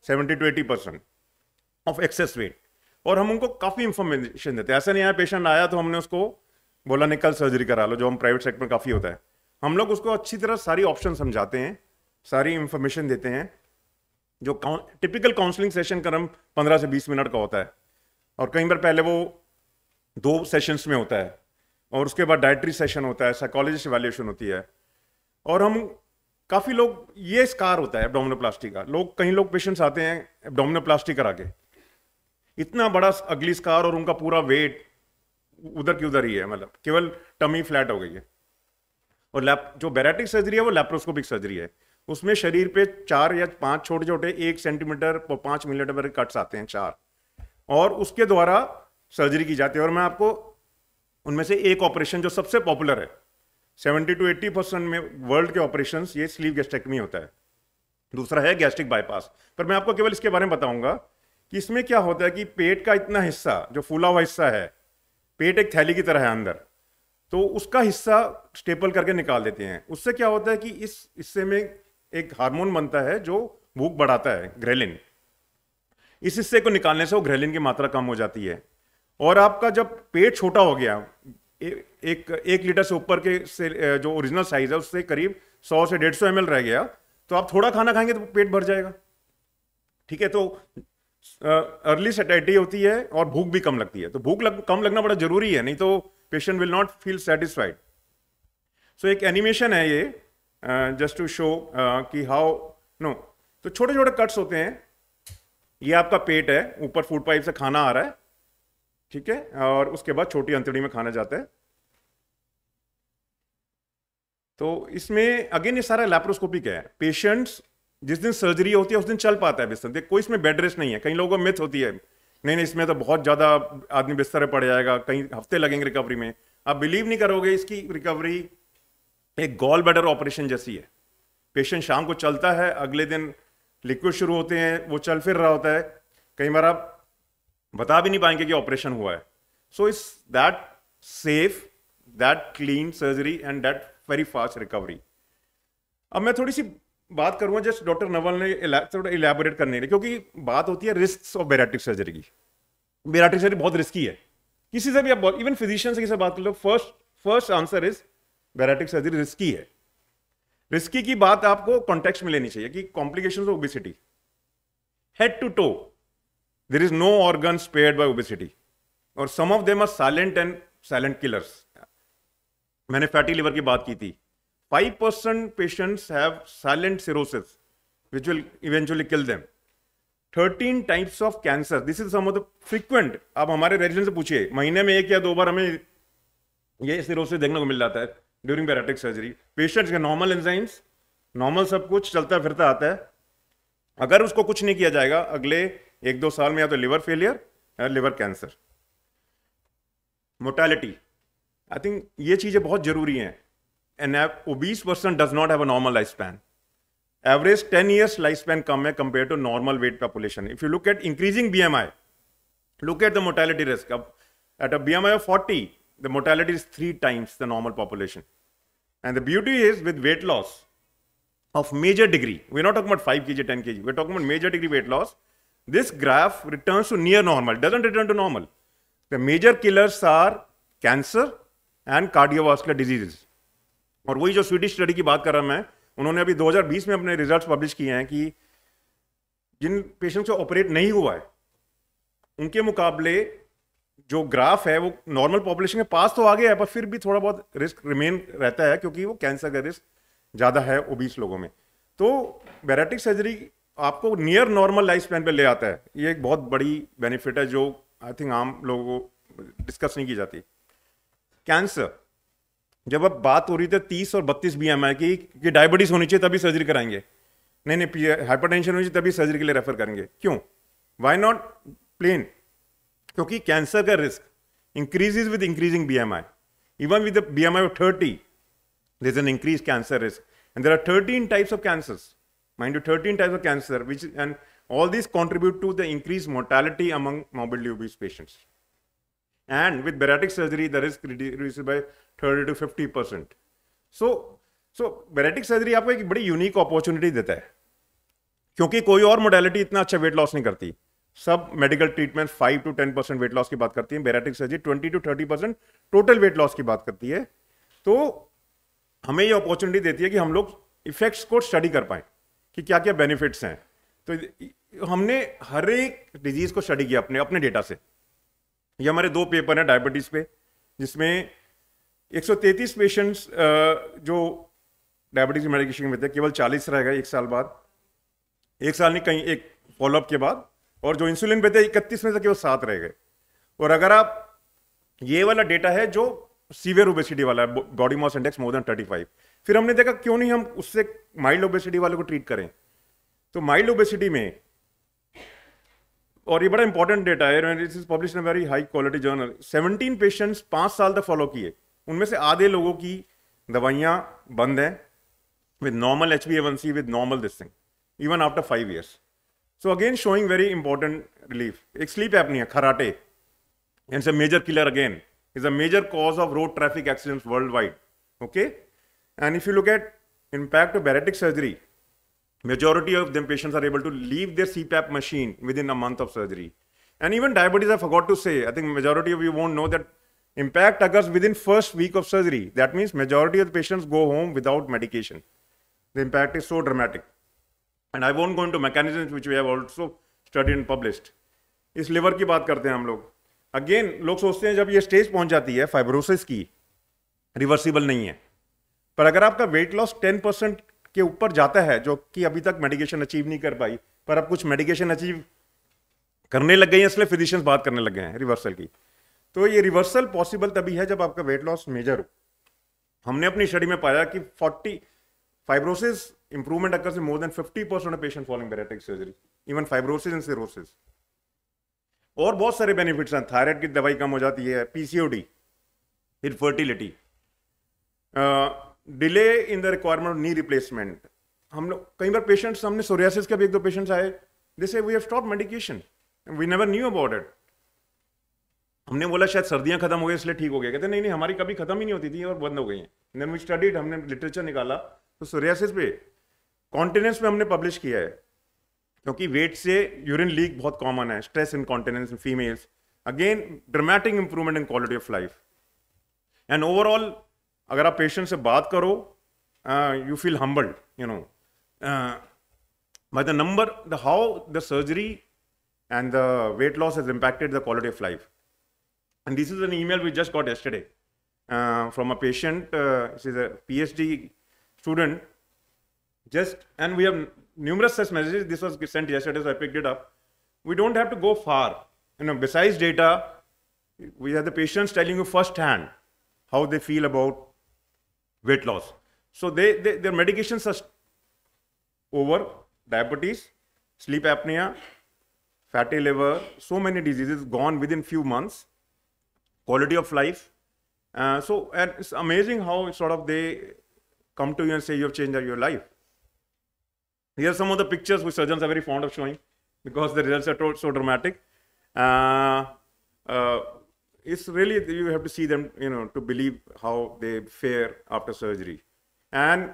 seventy to eighty percent of excess weight और हम उनको काफ़ी इन्फॉर्मेशन देते हैं ऐसा नहीं आया पेशेंट आया तो हमने उसको बोला निकल सर्जरी करा लो जो हम प्राइवेट सेक्टर में काफ़ी होता है हम लोग उसको अच्छी तरह सारी ऑप्शन समझाते हैं सारी इन्फॉर्मेशन देते हैं जो टिपिकल काउंसलिंग सेशन क्रम पंद्रह से बीस मिनट का होता है और कई बार पहले वो दो सेशंस में होता है और उसके बाद डायट्री सेशन होता है साइकोलॉजिस्ट वैल्यूएशन होती है और हम काफ़ी लोग ये स्कार होता है एबडोमिनोप्लास्टी का लोग कई लोग पेशेंट्स आते हैं एबडोमिनोप्लास्टी करा के इतना बड़ा अगली स्कार और उनका पूरा वेट उधर की उधर ही है मतलब केवल टमी फ्लैट हो गई है और लैप जो बैराटिक सर्जरी है वो लेप्रोस्कोपिक सर्जरी है उसमें शरीर पे चार या पांच छोटे छोटे एक सेंटीमीटर पांच मिलीमीटर कट्स आते हैं चार और उसके द्वारा सर्जरी की जाती है और मैं आपको उनमें से एक ऑपरेशन जो सबसे पॉपुलर है सेवेंटी टू एट्टी परसेंट में वर्ल्ड के ऑपरेशन ये स्लीव गैस्ट्रेक्टमी होता है दूसरा है गैस्ट्रिक बाईपास पर मैं आपको केवल इसके बारे में बताऊंगा कि इसमें क्या होता है कि पेट का इतना हिस्सा जो फूला हुआ हिस्सा है पेट एक थैली की तरह है अंदर तो उसका हिस्सा स्टेपल करके निकाल देते हैं उससे क्या होता है कि इस हिस्से में एक हार्मोन बनता है जो भूख बढ़ाता है ग्रेलिन इस हिस्से को निकालने से वो ग्रेलिन की मात्रा कम हो जाती है और आपका जब पेट छोटा हो गया ए, एक एक लीटर से ऊपर के से जो ओरिजिनल साइज है उससे करीब 100 से 150 सौ रह गया तो आप थोड़ा खाना खाएंगे तो पेट भर जाएगा ठीक है तो अर्ली सेटेटी होती है और भूख भी कम लगती है तो भूख लग, कम लगना बड़ा जरूरी है नहीं तो patient will not feel satisfied so एक एनिमेशन है ये जस्ट टू शो कि हाउ नो तो छोटे छोटे कट्स होते हैं ये आपका पेट है ऊपर फूड पाइप से खाना आ रहा है ठीक है और उसके बाद छोटी अंतड़ी में खाना जाता है तो इसमें अगेन ये सारा लैप्रोस्कोपिक है पेशेंट्स जिस दिन सर्जरी होती है उस दिन चल पाता है बिस्तर देख कोई इसमें बेड रेस्ट नहीं है कई लोगों को मिथ होती है नहीं नहीं इसमें तो बहुत ज़्यादा आदमी बिस्तर पड़ जाएगा कहीं हफ्ते लगेंगे रिकवरी में आप बिलीव नहीं करोगे इसकी रिकवरी एक गॉल बैडर ऑपरेशन जैसी है पेशेंट शाम को चलता है अगले दिन लिक्विड शुरू होते हैं वो चल फिर रहा होता है कई बार आप बता भी नहीं पाएंगे कि ऑपरेशन हुआ है so it's that safe that clean surgery and that very fast recovery अब मैं थोड़ी सी बात करूँगा जस्ट डॉक्टर नवल ने थोड़ा इलेबोरेट करने के क्योंकि बात होती है रिस्क ऑफ बेराटिक सर्जरी की बेराटिक सर्जरी बहुत रिस्की है किसी से भी आप इवन फिजिशियन से किसी बात कर लो first first answer is bariatric surgery risky है रिस्की की बात आपको कॉन्टेक्स में लेनी चाहिए कि complication of obesity head to toe there is no organ spare by obesity और some of them are silent and silent killers मैंने फैटी लिवर की बात की थी five percent patients have silent cirrhosis which will eventually kill them thirteen types of cancer this is some of the frequent आप हमारे रेजिडेंट से पूछिए महीने में एक या दो बार हमें ये सिरोसिस देखने को मिल जाता है ड्यूरिंग बैराटिक सर्जरी पेशेंट्स के नॉर्मल एंजाइम्स नॉर्मल सब कुछ चलता फिरता आता है अगर उसको कुछ नहीं किया जाएगा अगले एक दो साल में या तो लिवर फेलियर या liver cancer mortality I think ये चीज़ें बहुत जरूरी हैं an obese person does not have a normal life span average ten years life span कम है compare to normal weight population if you look at increasing B M I look at the mortality risk अब at a B M I of forty the mortality is three times the normal population And the beauty is with weight loss of major degree, we're not talking about 5 kg, 10 kg, we're talking about major degree weight loss. This graph returns to near normal, doesn't return to normal. The major killers are cancer and cardiovascular diseases. और वही जो स्वीडिश स्टडी की बात कर रहा मैं उन्होंने अभी 2020 में अपने रिजल्ट्स पब्लिश किए हैं कि जिन पेशेंट से ऑपरेट नहीं हुआ है उनके मुकाबले जो ग्राफ है वो नॉर्मल पॉपुलेशन के पास तो आ गया है पर फिर भी थोड़ा बहुत रिस्क रिमेन रहता है क्योंकि वो कैंसर का रिस्क ज़्यादा है ओबीस लोगों में तो बैराटिक सर्जरी आपको नियर नॉर्मल लाइफ स्पैन पर ले आता है ये एक बहुत बड़ी बेनिफिट है जो आई थिंक आम लोगों को डिस्कस नहीं की जाती कैंसर जब अब बात हो रही थी तीस और बत्तीस बी एम आई की कि डायबिटीज़ होनी चाहिए तभी सर्जरी कराएंगे नहीं नहीं हाइपरटेंशन होनी चाहिए तभी सर्जरी के लिए रेफर करेंगे क्यों वाई नॉट प्लेन क्योंकि कैंसर का risk increases with increasing B M I even with B M I of thirty there is an increase cancer risk and there are thirteen types of cancer mind you thirteen types of cancer which and all this contribute to the increase mortality among morbidly obese patients and with bariatric surgery the risk reduce by thirty to fifty percent so so बेराटिक surgery आपको एक बड़ी यूनिक अपॉर्चुनिटी देता है क्योंकि कोई और मोडेलिटी इतना अच्छा वेट लॉस नहीं करती सब medical treatment five to ten percent weight loss की बात करती है bariatric surgery twenty to thirty percent total weight loss की बात करती है तो हमें ये अपॉर्चुनिटी देती है कि हम लोग इफेक्ट्स को स्टडी कर पाए कि क्या क्या बेनिफिट्स हैं तो हमने हर एक डिजीज़ को स्टडी किया अपने अपने डेटा से ये हमारे दो पेपर हैं डायबिटीज़ पे जिसमें 133 पेशेंट्स जो डायबिटीज़ मेडिकेशन में थे केवल 40 रह गए एक साल बाद एक साल नहीं कहीं एक फॉलोअप के बाद और जो इंसुलिन पे थे इकतीस में से केवल सात रह गए और अगर आप ये वाला डेटा है जो सीवियर ओबेसिटी वाला है body mass index more than thirty five फिर हमने देखा क्यों नहीं हम उससे माइल्ड ओबेसिटी वाले को ट्रीट करें तो माइल्ड ओबेसिटी में और ये बड़ा इंपॉर्टेंट डेटा है it is publish in very high quality journal 17 patients पांच साल तक फॉलो किए उनमें से आधे लोगों की दवाइयां बंद हैं with normal H B A C with normal this thing even after five years So again showing very important relief. sleep apnea, karate. And it's a major killer again. Is a major cause of road traffic accidents worldwide. Okay? And if you look at impact of bariatric surgery, majority of them patients are able to leave their CPAP machine within a month of surgery. And even diabetes, I forgot to say, I think majority of you won't know that impact occurs within first week of surgery. That means majority of the patients go home without medication. The impact is so dramatic. And I want go to mechanisms which we have also study and published इस लिवर की बात करते हैं हम लोग अगेन लोग सोचते हैं जब ये स्टेज पहुंच जाती है फाइब्रोसिस की रिवर्सिबल नहीं है पर अगर आपका वेट लॉस टेन परसेंट के ऊपर जाता है जो कि अभी तक मेडिकेशन अचीव नहीं कर पाई पर अब कुछ मेडिकेशन अचीव करने लग गए हैं इसलिए फिजिशियंस बात करने लग गए हैं रिवर्सल की तो ये रिवर्सल पॉसिबल तभी है जब आपका वेट लॉस मेजर हो हमने अपनी स्टडी में पाया कि 40 fibrosis improvement occurs in more than 50% of patients following bariatric surgery, even fibrosis and cirrhosis. और बहुत सारे बेनिफिट्स हैं थायराइड की दवाई कम हो जाती है PCOD infertility delay in the requirement knee replacement हम लोग कई बार पेशेंट्स हमने सोरियासिस के भी एक दो पेशेंट्स आए जैसे we have stop medication we never knew about it हमने बोला शायद सर्दियां खत्म हो गई इसलिए ठीक हो गया कहते नहीं नहीं हमारी कभी खत्म ही नहीं होती थी और बंद हो गई हैं देन वी स्टडीड हमने लिटरेचर निकाला तो सोरियासिस पे कॉन्टिनेंस में हमने पब्लिश किया है क्योंकि वेट से यूरिन लीक बहुत कॉमन है stress incontinence in females again dramatic improvement in quality of life and overall अगर आप पेशेंट से बात करो you feel humbled you know by the number the how the surgery and the weight loss is impacted the quality of life and this is an email we just got yesterday from a patient is a P H D student just and we have numerous such messages. This was sent yesterday, so I picked it up. We don't have to go far. You know, besides data, we have the patients telling you firsthand how they feel about weight loss. So they, they their medications are over diabetes, sleep apnea, fatty liver, so many diseases gone within few months. Quality of life. Uh, so and it's amazing how sort of they come to you and say you have changed your life. Here are some of the pictures which surgeons are very fond of showing because the results are so dramatic. Uh, uh, it's really, you have to see them, you know, to believe how they fare after surgery. And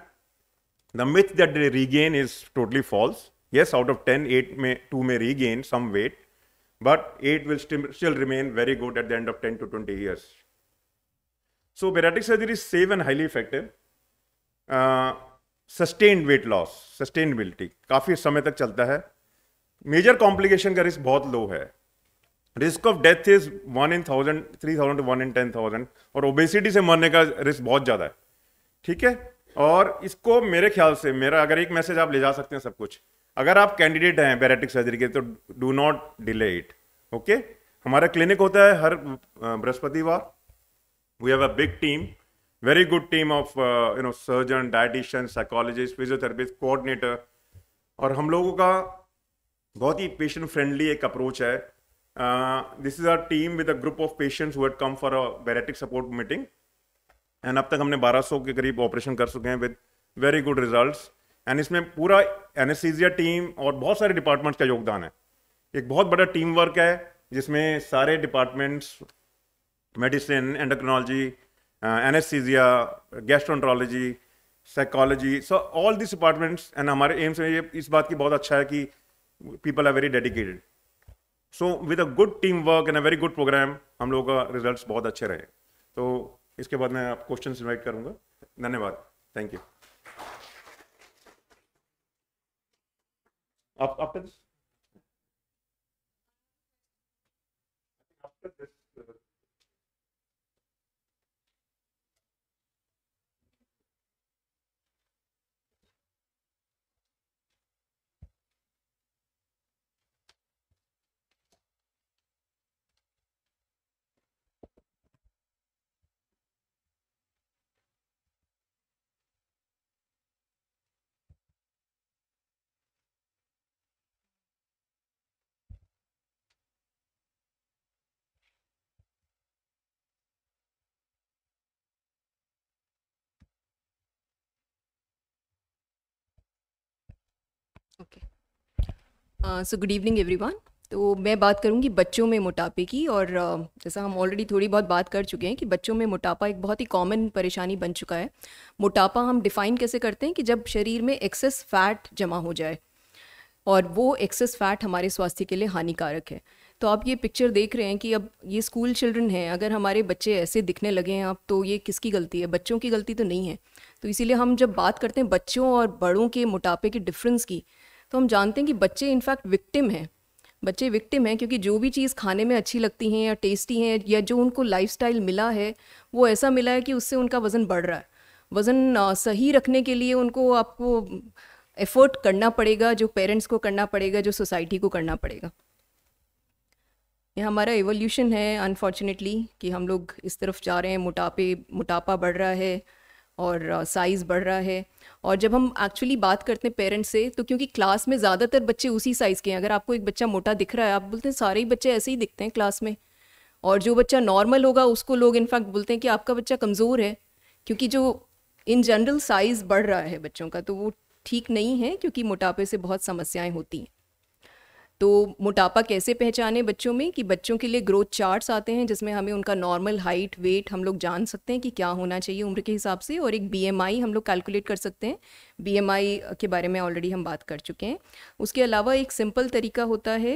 the myth that they regain is totally false. Yes, out of 10, 8 may, 2 may regain some weight, but 8 will st still remain very good at the end of 10 to 20 years. So bariatric surgery is safe and highly effective. Uh, sustained weight loss sustainability काफ़ी समय तक चलता है मेजर कॉम्प्लिकेशन का रिस्क बहुत लो है risk of death is one in thousand three thousand one in ten thousand और ओबेसिटी से मरने का रिस्क बहुत ज़्यादा है ठीक है और इसको मेरे ख्याल से मेरा अगर एक मैसेज आप ले जा सकते हैं सब कुछ अगर आप कैंडिडेट हैं बैरेटिक सर्जरी के तो do not delay it okay हमारा क्लिनिक होता है हर बृहस्पतिवार we have a big team very good team of uh, you know surgeon dietitian psychologist physiotherapist coordinator और हम लोगों का बहुत ही पेशेंट फ्रेंडली एक अप्रोच है this is our team with a group of patients who had come for a bariatric support meeting and अब तक हमने 1200 के करीब ऑपरेशन कर चुके हैं with very good results and इसमें पूरा एनेस्थीसिया टीम और बहुत सारे डिपार्टमेंट्स का योगदान है एक बहुत बड़ा टीम वर्क है जिसमें सारे departments medicine endocrinology anaesthesia gastroenterology psychology so all this departments and हमारे एम्स में ये इस बात की बहुत अच्छा है कि people are very dedicated so with a good team work and a very good program हम लोगों का रिजल्ट बहुत अच्छे रहे तो इसके बाद मैं आप क्वेश्चन इन्वाइट करूंगा धन्यवाद थैंक यू आप after this okay so good evening everyone तो मैं बात करूंगी बच्चों में मोटापे की और uh, जैसा हम ऑलरेडी थोड़ी बहुत बात कर चुके हैं कि बच्चों में मोटापा एक बहुत ही कॉमन परेशानी बन चुका है मोटापा हम डिफ़ाइन कैसे करते हैं कि जब शरीर में एक्सेस फैट जमा हो जाए और वो एक्सेस फैट हमारे स्वास्थ्य के लिए हानिकारक है तो आप ये पिक्चर देख रहे हैं कि अब ये स्कूल चिल्ड्रन हैं अगर हमारे बच्चे ऐसे दिखने लगे हैं आप तो ये किसकी गलती है बच्चों की गलती तो नहीं है तो इसीलिए हम जब बात करते हैं बच्चों और बड़ों के मोटापे के डिफरेंस की तो हम जानते हैं कि बच्चे इनफैक्ट विक्टिम हैं बच्चे विक्टिम हैं क्योंकि जो भी चीज़ खाने में अच्छी लगती हैं या टेस्टी हैं या जो उनको लाइफ मिला है वो ऐसा मिला है कि उससे उनका वज़न बढ़ रहा है वज़न सही रखने के लिए उनको आपको एफर्ट करना पड़ेगा जो पेरेंट्स को करना पड़ेगा जो सोसाइटी को करना पड़ेगा यह हमारा एवोल्यूशन है अनफॉर्चुनेटली कि हम लोग इस तरफ जा रहे हैं मोटापे मोटापा बढ़ रहा है और साइज़ बढ़ रहा है और जब हम एक्चुअली बात करते हैं पेरेंट्स से तो क्योंकि क्लास में ज़्यादातर बच्चे उसी साइज़ के हैं अगर आपको एक बच्चा मोटा दिख रहा है आप बोलते हैं सारे ही बच्चे ऐसे ही दिखते हैं क्लास में और जो बच्चा नॉर्मल होगा उसको लोग इनफैक्ट बोलते हैं कि आपका बच्चा कमज़ोर है क्योंकि जो इन जनरल साइज़ बढ़ रहा है बच्चों का तो वो ठीक नहीं है क्योंकि मोटापे से बहुत समस्याएं होती हैं तो मोटापा कैसे पहचाने बच्चों में कि बच्चों के लिए ग्रोथ चार्ट्स आते हैं जिसमें हमें उनका नॉर्मल हाइट वेट हम लोग जान सकते हैं कि क्या होना चाहिए उम्र के हिसाब से और एक बीएमआई हम लोग कैलकुलेट कर सकते हैं बीएमआई के बारे में ऑलरेडी हम बात कर चुके हैं उसके अलावा एक सिंपल तरीका होता है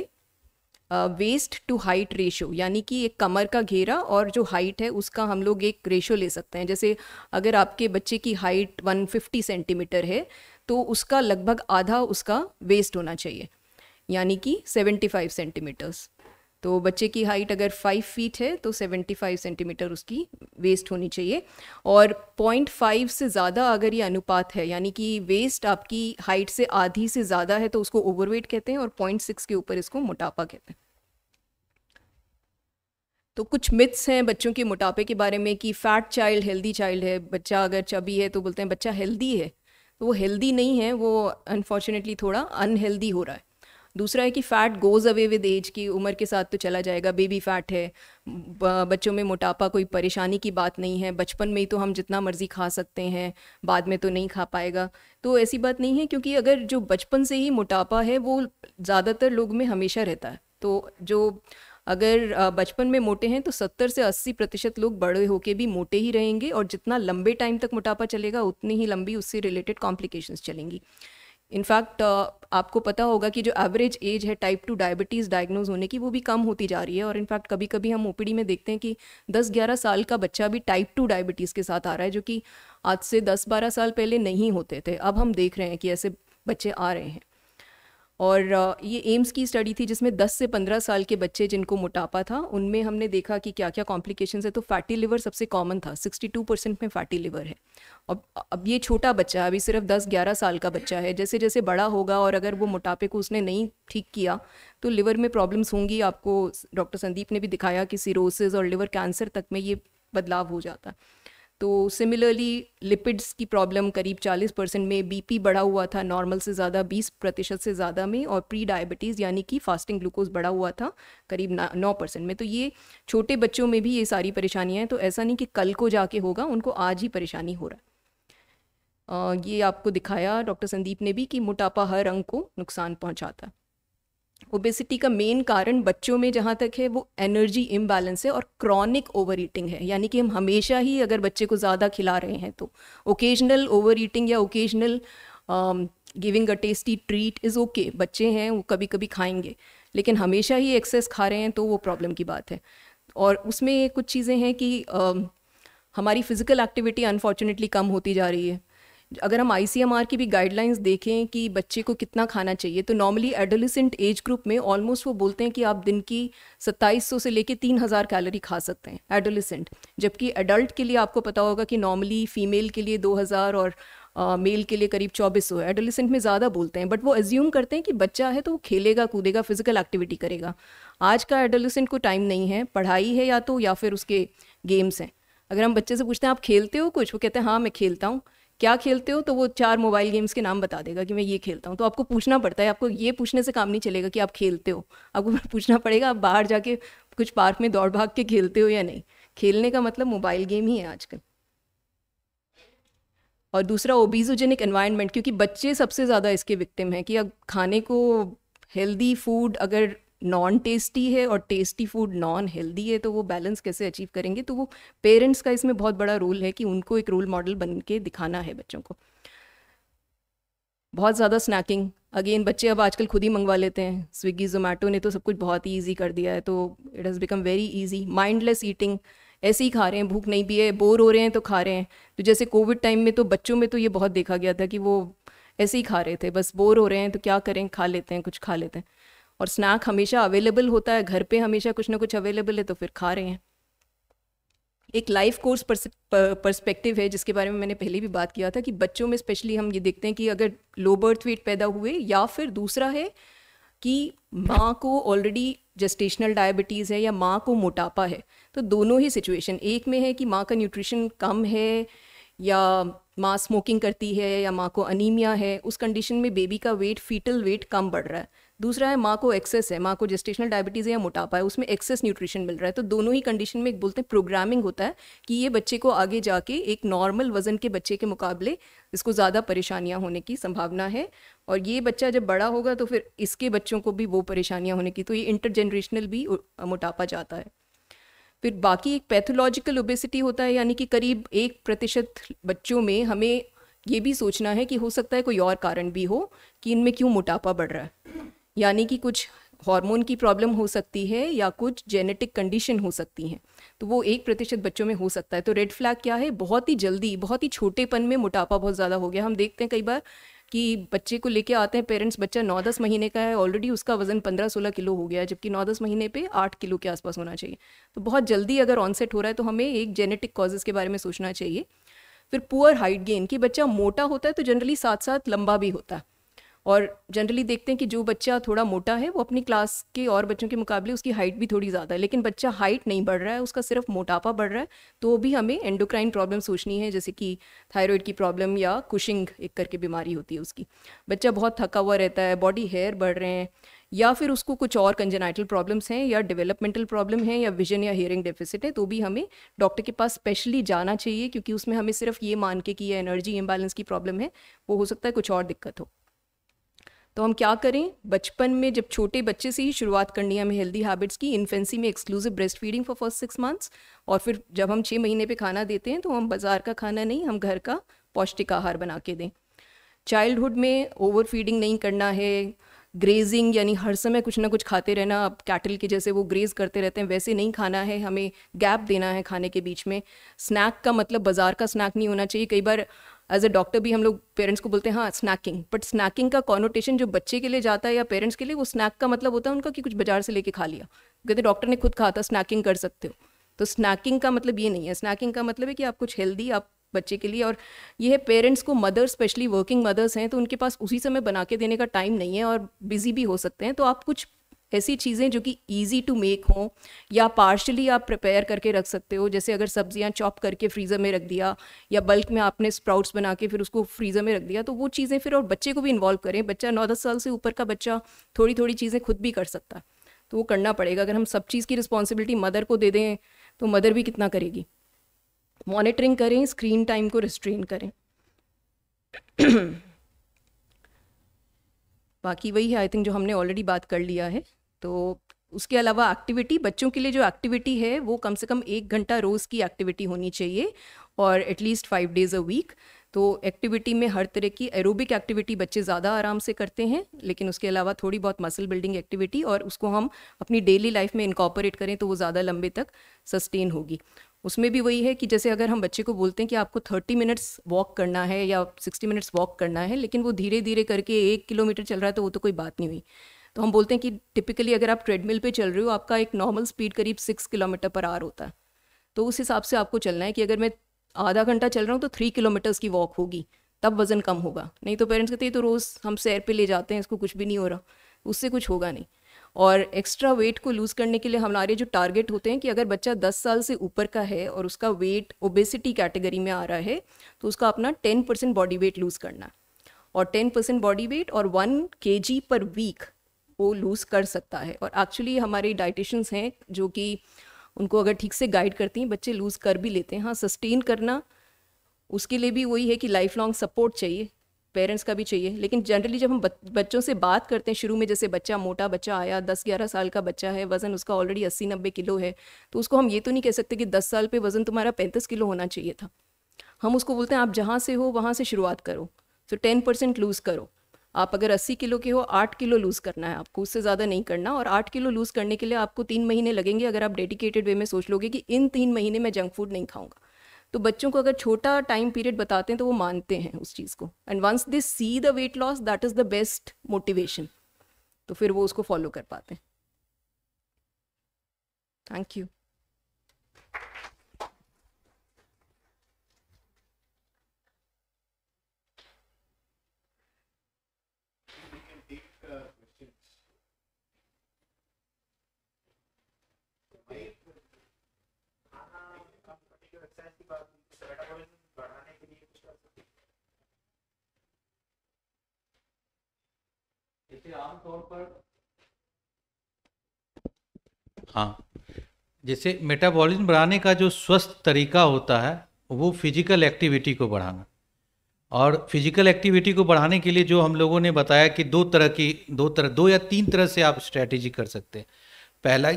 वेस्ट टू हाइट रेशो यानी कि एक कमर का घेरा और जो हाइट है उसका हम लोग एक रेशो ले सकते हैं जैसे अगर आपके बच्चे की हाइट 150 सेंटीमीटर है तो उसका लगभग आधा उसका वेस्ट होना चाहिए यानी कि 75 सेंटीमीटर्स तो बच्चे की हाइट अगर फाइव फीट है तो सेवेंटी फाइव सेंटीमीटर उसकी वेस्ट होनी चाहिए और पॉइंट फाइव से ज़्यादा अगर ये अनुपात है यानी कि वेस्ट आपकी हाइट से आधी से ज़्यादा है तो उसको ओवरवेट कहते हैं और पॉइंट सिक्स के ऊपर इसको मोटापा कहते हैं तो कुछ मिथ्स हैं बच्चों के मोटापे के बारे में कि फैट चाइल्ड हेल्दी चाइल्ड है बच्चा अगर चबी है तो बोलते हैं बच्चा हेल्दी है तो वो हेल्दी नहीं है वो अनफॉर्चुनेटली थोड़ा अनहेल्दी हो रहा है दूसरा है कि fat goes away with age की उम्र के साथ तो चला जाएगा बेबी फ़ैट है बच्चों में मोटापा कोई परेशानी की बात नहीं है बचपन में ही तो हम जितना मर्ज़ी खा सकते हैं बाद में तो नहीं खा पाएगा तो ऐसी बात नहीं है क्योंकि अगर जो बचपन से ही मोटापा है वो ज़्यादातर लोग में हमेशा रहता है तो जो अगर बचपन में मोटे हैं तो सत्तर से अस्सी प्रतिशत लोग बड़े होके भी मोटे ही रहेंगे और जितना लंबे टाइम तक मोटापा चलेगा उतनी ही लंबी उससे रिलेटेड कॉम्प्लिकेशंस चलेंगी इनफैक्ट uh, आपको पता होगा कि जो एवरेज एज है टाइप टू डायबिटीज़ डायग्नोज होने की वो भी कम होती जा रही है और इनफैक्ट कभी कभी हम ओपीडी में देखते हैं कि 10-11 साल का बच्चा भी टाइप टू डायबिटीज़ के साथ आ रहा है जो कि आज से 10-12 साल पहले नहीं होते थे अब हम देख रहे हैं कि ऐसे बच्चे आ रहे हैं और ये एम्स की स्टडी थी जिसमें 10 से 15 साल के बच्चे जिनको मोटापा था उनमें हमने देखा कि क्या क्या कॉम्प्लिकेशन है तो फैटी लिवर सबसे कॉमन था 62 परसेंट में फैटी लिवर है अब अब ये छोटा बच्चा है अभी सिर्फ 10-11 साल का बच्चा है जैसे जैसे बड़ा होगा और अगर वो मोटापे को उसने नहीं ठीक किया तो लिवर में प्रॉब्लम्स होंगी आपको डॉक्टर संदीप ने भी दिखाया कि सीरोसिस और लिवर कैंसर तक में ये बदलाव हो जाता है तो सिमिलरली लिपिड्स की प्रॉब्लम करीब 40 परसेंट में बीपी बढ़ा हुआ था नॉर्मल से ज़्यादा 20 प्रतिशत से ज़्यादा में और प्री डायबिटीज़ यानी कि फास्टिंग ग्लूकोज बढ़ा हुआ था करीब नौ परसेंट में तो ये छोटे बच्चों में भी ये सारी परेशानियाँ हैं तो ऐसा नहीं कि कल को जाके होगा उनको आज ही परेशानी हो रहा है ये आपको दिखाया डॉक्टर संदीप ने भी कि मोटापा हर अंग को नुकसान पहुंचाता ओबेसिटी का मेन कारण बच्चों में जहाँ तक है वो एनर्जी इम्बैलेंस है और क्रॉनिक ओवर ईटिंग है यानी कि हम हमेशा ही अगर बच्चे को ज़्यादा खिला रहे हैं तो occasional overeating or occasional giving a tasty treat is okay बच्चे हैं वो कभी कभी खाएंगे लेकिन हमेशा ही एक्सेस खा रहे हैं तो वो प्रॉब्लम की बात है और उसमें कुछ चीज़ें हैं कि uh, हमारी फ़िज़िकल एक्टिविटी अनफॉर्चुनेटली कम होती जा रही है अगर हम आई की भी गाइडलाइंस देखें कि बच्चे को कितना खाना चाहिए तो नॉर्मली एडोलिसेंट एज ग्रुप में ऑलमोस्ट वो बोलते हैं कि आप दिन की 2700 से लेके 3000 कैलोरी खा सकते हैं एडोलिसेंट जबकि एडल्ट के लिए आपको पता होगा कि नॉर्मली फीमेल के लिए 2000 और मेल uh, के लिए करीब चौबीस सौ एडोलिसेंट में ज़्यादा बोलते हैं बट वो एज्यूम करते हैं कि बच्चा है तो वो खेलेगा कूदेगा फिजिकल एक्टिविटी करेगा आज का एडोलिसेंट को टाइम नहीं है पढ़ाई है या तो या फिर उसके गेम्स हैं अगर हम बच्चे से पूछते हैं आप खेलते हो कुछ वो कहते हैं हाँ मैं खेलता हूँ क्या खेलते हो तो वो चार मोबाइल गेम्स के नाम बता देगा कि मैं ये खेलता हूँ तो आपको पूछना पड़ता है आपको ये पूछने से काम नहीं चलेगा कि आप खेलते हो आपको पूछना पड़ेगा आप बाहर जाके कुछ पार्क में दौड़ भाग के खेलते हो या नहीं खेलने का मतलब मोबाइल गेम ही है आजकल और दूसरा ओबीजोजेनिक एनवायरनमेंट क्योंकि बच्चे सबसे ज़्यादा इसके विक्टिम हैं कि अब खाने को हेल्दी फूड अगर नॉन टेस्टी है और टेस्टी फूड नॉन हेल्दी है तो वो बैलेंस कैसे अचीव करेंगे तो वो पेरेंट्स का इसमें बहुत बड़ा रोल है कि उनको एक रोल मॉडल बन के दिखाना है बच्चों को बहुत ज़्यादा स्नैकिंग अगेन बच्चे अब आजकल खुद ही मंगवा लेते हैं स्विगी जोमेटो ने तो सब कुछ बहुत ही ईजी कर दिया है तो it has become very easy mindless eating ऐसे ही खा रहे हैं भूख नहीं भी है बोर हो रहे हैं तो खा रहे हैं तो जैसे कोविड टाइम में तो बच्चों में तो ये बहुत देखा गया था कि वो ऐसे ही खा रहे थे बस बोर हो रहे हैं तो क्या करें खा लेते हैं कुछ खा लेते हैं और स्नैक हमेशा अवेलेबल होता है घर पे हमेशा कुछ ना कुछ अवेलेबल है तो फिर खा रहे हैं एक लाइफ कोर्स पर्सपेक्टिव है जिसके बारे में मैंने पहले भी बात किया था कि बच्चों में स्पेशली हम ये देखते हैं कि अगर लो बर्थ वेट पैदा हुए या फिर दूसरा है कि माँ को ऑलरेडी जेस्टेशनल डायबिटीज़ है या माँ को मोटापा है तो दोनों ही सिचुएशन एक में है कि माँ का न्यूट्रिशन कम है या माँ स्मोकिंग करती है या माँ को अनीमिया है उस कंडीशन में बेबी का वेट फीटल वेट कम बढ़ रहा है दूसरा है माँ को एक्सेस है माँ को जेस्टेशनल डायबिटीज़ है या मोटापा है उसमें एक्सेस न्यूट्रिशन मिल रहा है तो दोनों ही कंडीशन में एक बोलते हैं प्रोग्रामिंग होता है कि ये बच्चे को आगे जाके एक नॉर्मल वजन के बच्चे के मुकाबले इसको ज़्यादा परेशानियाँ होने की संभावना है और ये बच्चा जब बड़ा होगा तो फिर इसके बच्चों को भी वो परेशानियाँ होने की तो ये जनरेशनल भी मोटापा जाता है फिर बाकी एक पैथोलॉजिकल ओबेसिटी होता है यानी कि करीब एक प्रतिशत बच्चों में हमें ये भी सोचना है कि हो सकता है कोई और कारण भी हो कि इनमें क्यों मोटापा बढ़ रहा है यानी कि कुछ हार्मोन की प्रॉब्लम हो सकती है या कुछ जेनेटिक कंडीशन हो सकती हैं तो वो एक प्रतिशत बच्चों में हो सकता है तो रेड फ्लैग क्या है बहुत ही जल्दी बहुत ही छोटेपन में मोटापा बहुत ज़्यादा हो गया हम देखते हैं कई बार कि बच्चे को लेके आते हैं पेरेंट्स बच्चा नौ दस महीने का है ऑलरेडी उसका वजन पंद्रह सोलह किलो हो गया है जबकि नौ दस महीने पे आठ किलो के आसपास होना चाहिए तो बहुत जल्दी अगर ऑनसेट हो रहा है तो हमें एक जेनेटिक कॉजेज़ के बारे में सोचना चाहिए फिर पुअर हाइट गेन कि बच्चा मोटा होता है तो जनरली साथ साथ लंबा भी होता है और जनरली देखते हैं कि जो बच्चा थोड़ा मोटा है वो अपनी क्लास के और बच्चों के मुकाबले उसकी हाइट भी थोड़ी ज़्यादा है लेकिन बच्चा हाइट नहीं बढ़ रहा है उसका सिर्फ मोटापा बढ़ रहा है तो भी हमें एंडोक्राइन प्रॉब्लम सोचनी है जैसे कि थायराइड की प्रॉब्लम या कुशिंग एक करके बीमारी होती है उसकी बच्चा बहुत थका हुआ रहता है बॉडी हेयर बढ़ रहे हैं या फिर उसको कुछ और कंजेनाइटल प्रॉब्लम्स हैं या डेवलपमेंटल प्रॉब्लम है या विजन या हेयरिंग डेफिसिट है तो भी हमें डॉक्टर के पास स्पेशली जाना चाहिए क्योंकि उसमें हमें सिर्फ ये मान के कि ये एनर्जी इम्बैलेंस की प्रॉब्लम है वो हो सकता है कुछ और दिक्कत हो तो हम क्या करें बचपन में जब छोटे बच्चे से ही शुरुआत करनी है हमें हेल्दी हैबिट्स की इन्फेंसी में exclusive breastfeeding for first six months और फिर जब हम छः महीने पे खाना देते हैं तो हम बाज़ार का खाना नहीं हम घर का पौष्टिक आहार बना के दें चाइल्डहुड में ओवर फीडिंग नहीं करना है ग्रेजिंग यानी हर समय कुछ ना कुछ खाते रहना अब कैटल के जैसे वो ग्रेज करते रहते हैं वैसे नहीं खाना है हमें गैप देना है खाने के बीच में स्नैक का मतलब बाज़ार का स्नैक नहीं होना चाहिए कई बार एज अ डॉक्टर भी हम लोग पेरेंट्स को बोलते हैं हाँ स्नैकिंग बट स्नैकिंग का कॉनोटेशन जो बच्चे के लिए जाता है या पेरेंट्स के लिए वो स्नैक का मतलब होता है उनका कि कुछ बाजार से लेके खा लिया कहते डॉक्टर ने खुद खा था स्नैकिंग कर सकते हो तो स्नैकिंग का मतलब ये नहीं है स्नैकिंग का मतलब है कि आप कुछ हेल्दी आप बच्चे के लिए और ये है पेरेंट्स को मदर स्पेशली वर्किंग मदर्स हैं तो उनके पास उसी समय बना के देने का टाइम नहीं है और बिजी भी हो सकते हैं तो आप कुछ ऐसी चीज़ें जो कि ईजी टू मेक हों या पार्शली आप प्रिपेयर करके रख सकते हो जैसे अगर सब्जियां चॉप करके फ्रीज़र में रख दिया या बल्क में आपने स्प्राउट्स बना के फिर उसको फ्रीज़र में रख दिया तो वो चीज़ें फिर और बच्चे को भी इन्वॉल्व करें बच्चा नौ दस साल से ऊपर का बच्चा थोड़ी थोड़ी चीज़ें खुद भी कर सकता है तो वो करना पड़ेगा अगर हम सब चीज़ की रिस्पॉन्सिबिलिटी मदर को दे दें तो मदर भी कितना करेगी मॉनिटरिंग करें स्क्रीन टाइम को रिस्ट्रेन करें बाकी वही है आई थिंक जो हमने ऑलरेडी बात कर लिया है तो उसके अलावा एक्टिविटी बच्चों के लिए जो एक्टिविटी है वो कम से कम एक घंटा रोज़ की एक्टिविटी होनी चाहिए और at least five days a week तो एक्टिविटी में हर तरह की एरोबिक एक्टिविटी बच्चे ज़्यादा आराम से करते हैं लेकिन उसके अलावा थोड़ी बहुत मसल बिल्डिंग एक्टिविटी और उसको हम अपनी डेली लाइफ में इनकॉपरेट करें तो वो ज़्यादा लंबे तक सस्टेन होगी उसमें भी वही है कि जैसे अगर हम बच्चे को बोलते हैं कि आपको थर्टी मिनट्स वॉक करना है या सिक्सटी मिनट्स वॉक करना है लेकिन वो धीरे धीरे करके एक किलोमीटर चल रहा है तो वो तो कोई बात नहीं हुई तो हम बोलते हैं कि टिपिकली अगर आप ट्रेडमिल पे चल रहे हो आपका एक नॉर्मल स्पीड करीब सिक्स किलोमीटर पर आर होता है तो उस हिसाब से आपको चलना है कि अगर मैं आधा घंटा चल रहा हूँ तो थ्री किलोमीटर्स की वॉक होगी तब वज़न कम होगा नहीं तो पेरेंट्स कहते हैं तो रोज़ हम सैर पर ले जाते हैं इसको कुछ भी नहीं हो रहा उससे कुछ होगा नहीं और एक्स्ट्रा वेट को लूज़ करने के लिए हमारे जो टारगेट होते हैं कि अगर बच्चा 10 साल से ऊपर का है और उसका वेट ओबेसिटी कैटेगरी में आ रहा है तो उसका अपना 10 परसेंट बॉडी वेट लूज़ करना और 10 परसेंट बॉडी वेट और 1 के पर वीक वो लूज़ कर सकता है और एक्चुअली हमारे डाइटिशन्स हैं जो कि उनको अगर ठीक से गाइड करती हैं बच्चे लूज़ कर भी लेते हैं हाँ सस्टेन करना उसके लिए भी वही है कि लाइफ लॉन्ग सपोर्ट चाहिए पेरेंट्स का भी चाहिए लेकिन जनरली जब हम बच्चों से बात करते हैं शुरू में जैसे बच्चा मोटा बच्चा आया दस ग्यारह साल का बच्चा है वज़न उसका ऑलरेडी अस्सी नब्बे किलो है तो उसको हम ये तो नहीं कह सकते कि दस साल पे वज़न तुम्हारा पैंतीस किलो होना चाहिए था हम उसको बोलते हैं आप जहाँ से हो वहाँ से शुरुआत करो सो टेन परसेंट लूज़ करो आप अगर 80 किलो के हो 8 किलो लूज़ करना है आपको उससे ज़्यादा नहीं करना और 8 किलो लूज़ करने के लिए आपको तीन महीने लगेंगे अगर आप डेडिकेटेड वे में सोच लोगे कि इन तीन महीने मैं जंक फूड नहीं खाऊंगा तो बच्चों को अगर छोटा टाइम पीरियड बताते हैं तो वो मानते हैं उस चीज़ को and once they see the weight loss that is the best motivation तो फिर वो उसको फॉलो कर पाते हैं थैंक यू जैसे आमतौर पर हाँ जैसे मेटाबॉलिज्म बढ़ाने का जो स्वस्थ तरीका होता है वो फिजिकल एक्टिविटी को बढ़ाना और फिजिकल एक्टिविटी को बढ़ाने के लिए जो हम लोगों ने बताया कि दो तरह की दो तरह दो या तीन तरह से आप स्ट्रैटेजी कर सकते हैं पहला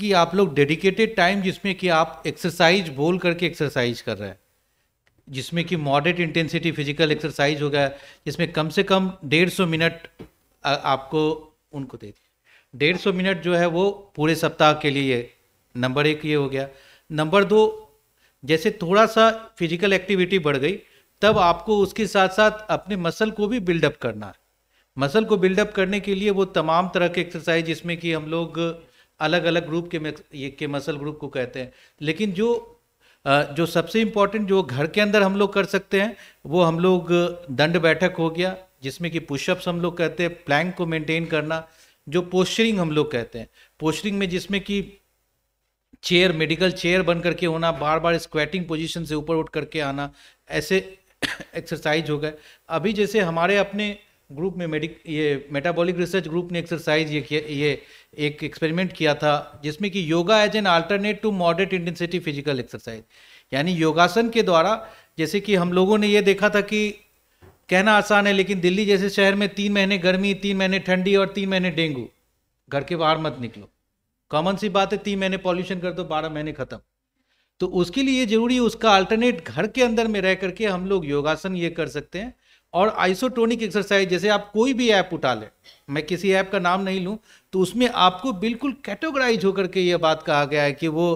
कि आप लोग डेडिकेटेड टाइम जिसमें कि आप एक्सरसाइज बोल करके एक्सरसाइज कर रहे हैं जिसमें कि मॉडरेट इंटेंसिटी फिजिकल एक्सरसाइज हो गया जिसमें कम से कम डेढ़ सौ मिनट आपको उनको दे दिया डेढ़ सौ मिनट जो है वो पूरे सप्ताह के लिए नंबर एक ये हो गया नंबर दो जैसे थोड़ा सा फिजिकल एक्टिविटी बढ़ गई तब आपको उसके साथ साथ अपने मसल को भी बिल्डअप करना है मसल को बिल्डअप करने के लिए वो तमाम तरह के एक्सरसाइज जिसमें कि हम लोग अलग अलग ग्रुप के ये के मसल ग्रुप को कहते हैं लेकिन जो जो सबसे इम्पोर्टेंट जो घर के अंदर हम लोग कर सकते हैं वो हम लोग दंड बैठक हो गया जिसमें कि पुशअप्स हम लोग कहते हैं प्लैंक को मेंटेन करना जो पोस्चरिंग हम लोग कहते हैं पोस्चरिंग में जिसमें कि चेयर मेडिकल चेयर बन करके होना बार बार स्क्वेटिंग पोजीशन से ऊपर उठ करके आना ऐसे एक्सरसाइज हो गए अभी जैसे हमारे अपने ग्रुप में मेडिक ये मेटाबॉलिक रिसर्च ग्रुप ने एक्सरसाइज ये किया ये एक एक्सपेरिमेंट किया था जिसमें कि yoga as an alternate to moderate intensity physical exercise यानी योगासन के द्वारा जैसे कि हम लोगों ने ये देखा था कि कहना आसान है लेकिन दिल्ली जैसे शहर में तीन महीने गर्मी तीन महीने ठंडी और तीन महीने डेंगू घर के बाहर मत निकलो कॉमन सी बात है तीन महीने पॉल्यूशन कर दो बारह महीने खत्म तो उसके लिए जरूरी है उसका अल्टरनेट घर के अंदर में रह करके हम लोग योगासन ये कर सकते हैं और आइसोटोनिक एक्सरसाइज जैसे आप कोई भी ऐप उठा लें मैं किसी ऐप का नाम नहीं लूं तो उसमें आपको बिल्कुल कैटेगराइज होकर के ये बात कहा गया है कि वो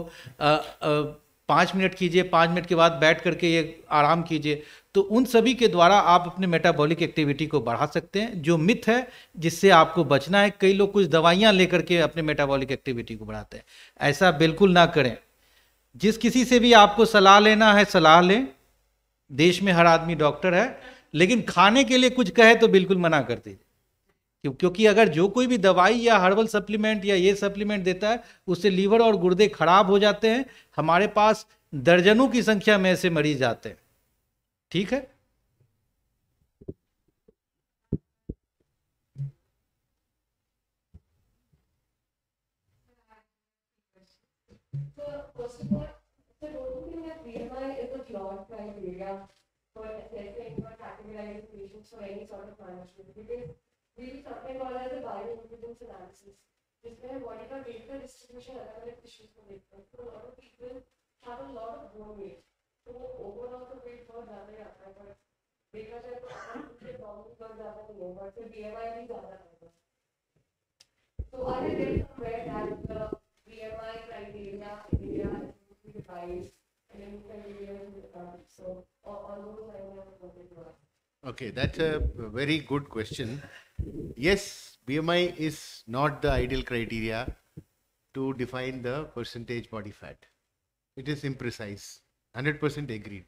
पाँच मिनट कीजिए पाँच मिनट के बाद बैठ करके ये आराम कीजिए तो उन सभी के द्वारा आप अपने मेटाबॉलिक एक्टिविटी को बढ़ा सकते हैं जो मिथ है जिससे आपको बचना है कई लोग कुछ दवाइयाँ लेकर के अपने मेटाबॉलिक एक्टिविटी को बढ़ाते हैं ऐसा बिल्कुल ना करें जिस किसी से भी आपको सलाह लेना है सलाह लें देश में हर आदमी डॉक्टर है लेकिन खाने के लिए कुछ कहे तो बिल्कुल मना कर दीजिए क्योंकि अगर जो कोई भी दवाई या हर्बल सप्लीमेंट या ये सप्लीमेंट देता है उससे लीवर और गुर्दे खराब हो जाते हैं हमारे पास दर्जनों की संख्या में ऐसे मरीज आते हैं ठीक है So, first of all, so don't you think that BMI is a flawed criteria for assessing or categorizing patients for any sort of management? Because we something called as a bioimpedance analysis, जिसमें body का weight का distribution अलग अलग tissues को देखते हैं. So a lot of people have a lot of bone weight. तो ओवरऑल तो बहुत ज्यादा ही आता है देखा जाए तो है बीएमआई भी ज्यादा है तो the BMI criteria India so on those lines Okay, that's a very good question. Yes, BMI is not the ideal criteria to define the percentage body fat. It is imprecise. 100% agreed.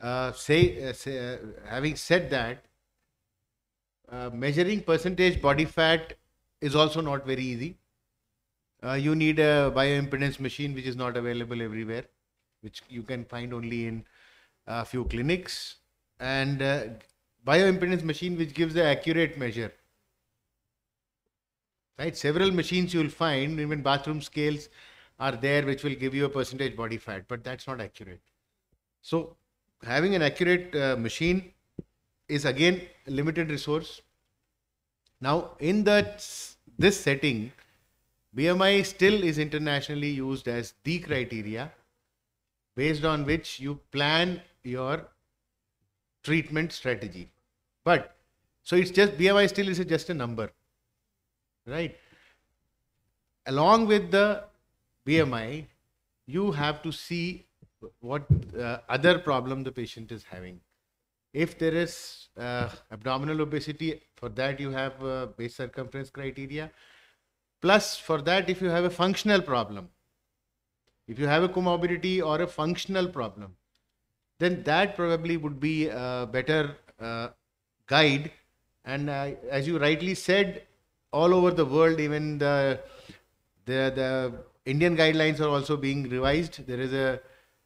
Uh, say, uh, say uh, having said that, uh, measuring percentage body fat is also not very easy. Uh, you need a bioimpedance machine, which is not available everywhere, which you can find only in a few clinics, and uh, bioimpedance machine, which gives the accurate measure. Right, several machines you will find even bathroom scales are there which will give you a percentage body fat, but that's not accurate. So having an accurate uh, machine is again a limited resource. Now in that this setting, BMI still is internationally used as the criteria based on which you plan your treatment strategy. But so it's just BMI still is just a number, right? Along with the BMI, you have to see what uh, other problem the patient is having. If there is uh, abdominal obesity, for that you have uh, base circumference criteria. Plus, for that, if you have a functional problem, if you have a comorbidity or a functional problem, then that probably would be a better uh, guide. And as you rightly said, all over the world, even the the the Indian guidelines are also being revised. There is a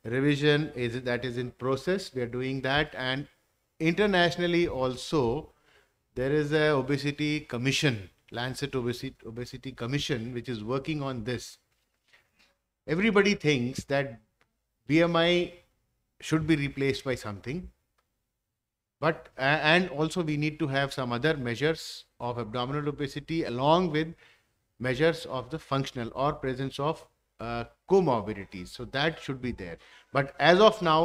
revision is that is in process. We are doing that, and internationally also there is a obesity commission, Lancet obesity, obesity commission, which is working on this. Everybody thinks that BMI should be replaced by something, but and also we need to have some other measures of abdominal obesity along with measures of the functional or presence of uh, comorbidities so that should be there but as of now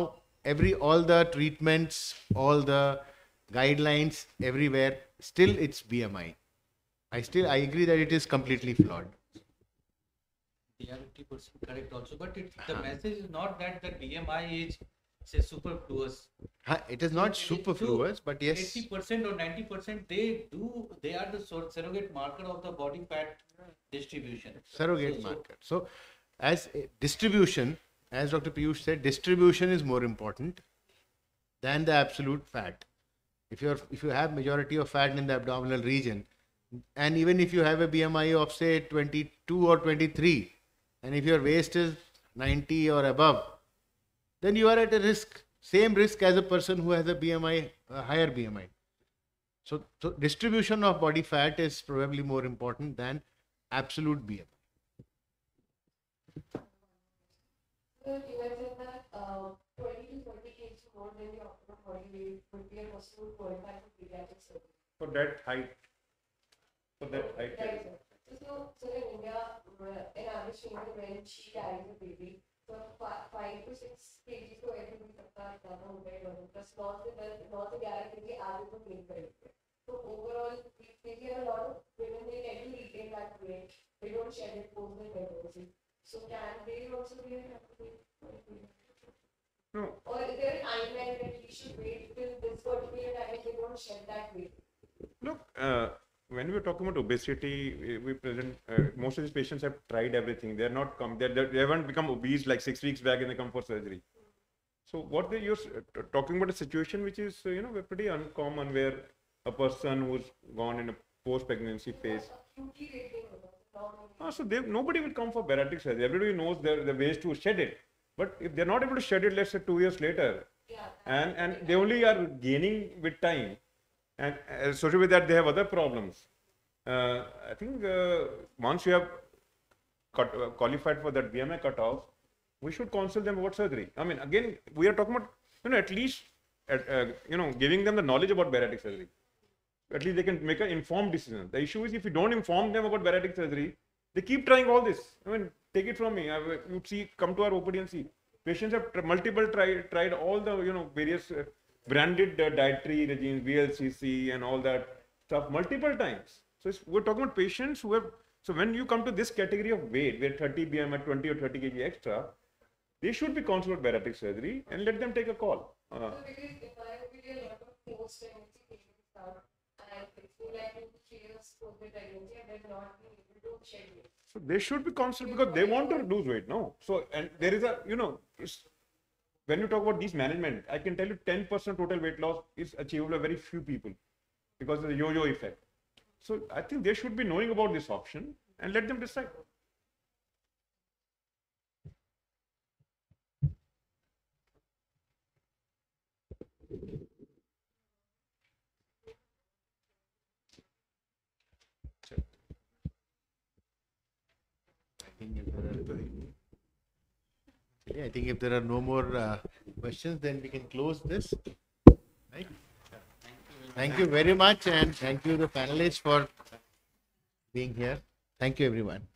every all the treatments all the guidelines everywhere still it's bmi i still i agree that it is completely flawed The are 80% correct also but it, the uh -huh. message is not that the bmi is say superfluous. It is not superfluous, but yes. 80% or 90% they do, they are the sort surrogate marker of the body fat distribution. Surrogate so, marker. So, as distribution, as Dr. Piyush said, distribution is more important than the absolute fat. If you're if you have majority of fat in the abdominal region, and even if you have a BMI of say 22 or 23, and if your waist is 90 or above, then you are at a risk, same risk as a person who has a BMI, a higher BMI. So, so distribution of body fat is probably more important than absolute BMI. Sir, you that uh, 20 for that height. For that height. Right, So, so in India, uh, an average woman when she carries a baby, five to six K G को एंड भी सबका ज्यादा हो गए लोगों का नौ से दस नौ से ग्यारह के लिए आगे को गेन करेंगे तो ओवरऑल देखिए a lot of women they tend to retain that weight they don't shed it post their pregnancy so can they also be an athlete No. Or is there a timeline that we should wait till this particular time and they don't shed that weight? Look, uh, when we're talking about obesity, we present uh, most of these patients have tried everything. They're not come. They're, they're, they have not become obese like six weeks back, and they come for surgery. So what they you talking about a situation which is you know pretty uncommon, where a person who's gone in a post-pregnancy phase. Ah, so they, nobody will come for bariatric surgery. Everybody knows there the ways to shed it, but if they're not able to shed it, let's say two years later, yeah, and and they only are gaining with time and uh, associated with that they have other problems uh, i think uh, once you have cut, uh, qualified for that bmi cutoff we should counsel them about surgery i mean again we are talking about you know at least at, uh, you know giving them the knowledge about bariatric surgery at least they can make an informed decision the issue is if you don't inform them about bariatric surgery they keep trying all this i mean take it from me I, you see come to our opd and see patients have multiple tried tried all the you know various uh, branded uh, dietary regimes, VLCC, and all that stuff multiple times. So we're talking about patients who have. So when you come to this category of weight, where 30 BM at 20 or 30 kg extra, they should be considered bariatric surgery and let them take a call. Uh, so they should be considered because they want to lose weight, no? So, and there is a, you know, when you talk about this management, I can tell you 10% total weight loss is achievable by very few people because of the yo-yo effect. So I think they should be knowing about this option and let them decide. I think if there are no more uh, questions, then we can close this. Right? Thank you very much, and thank you the panelists for being here. Thank you, everyone.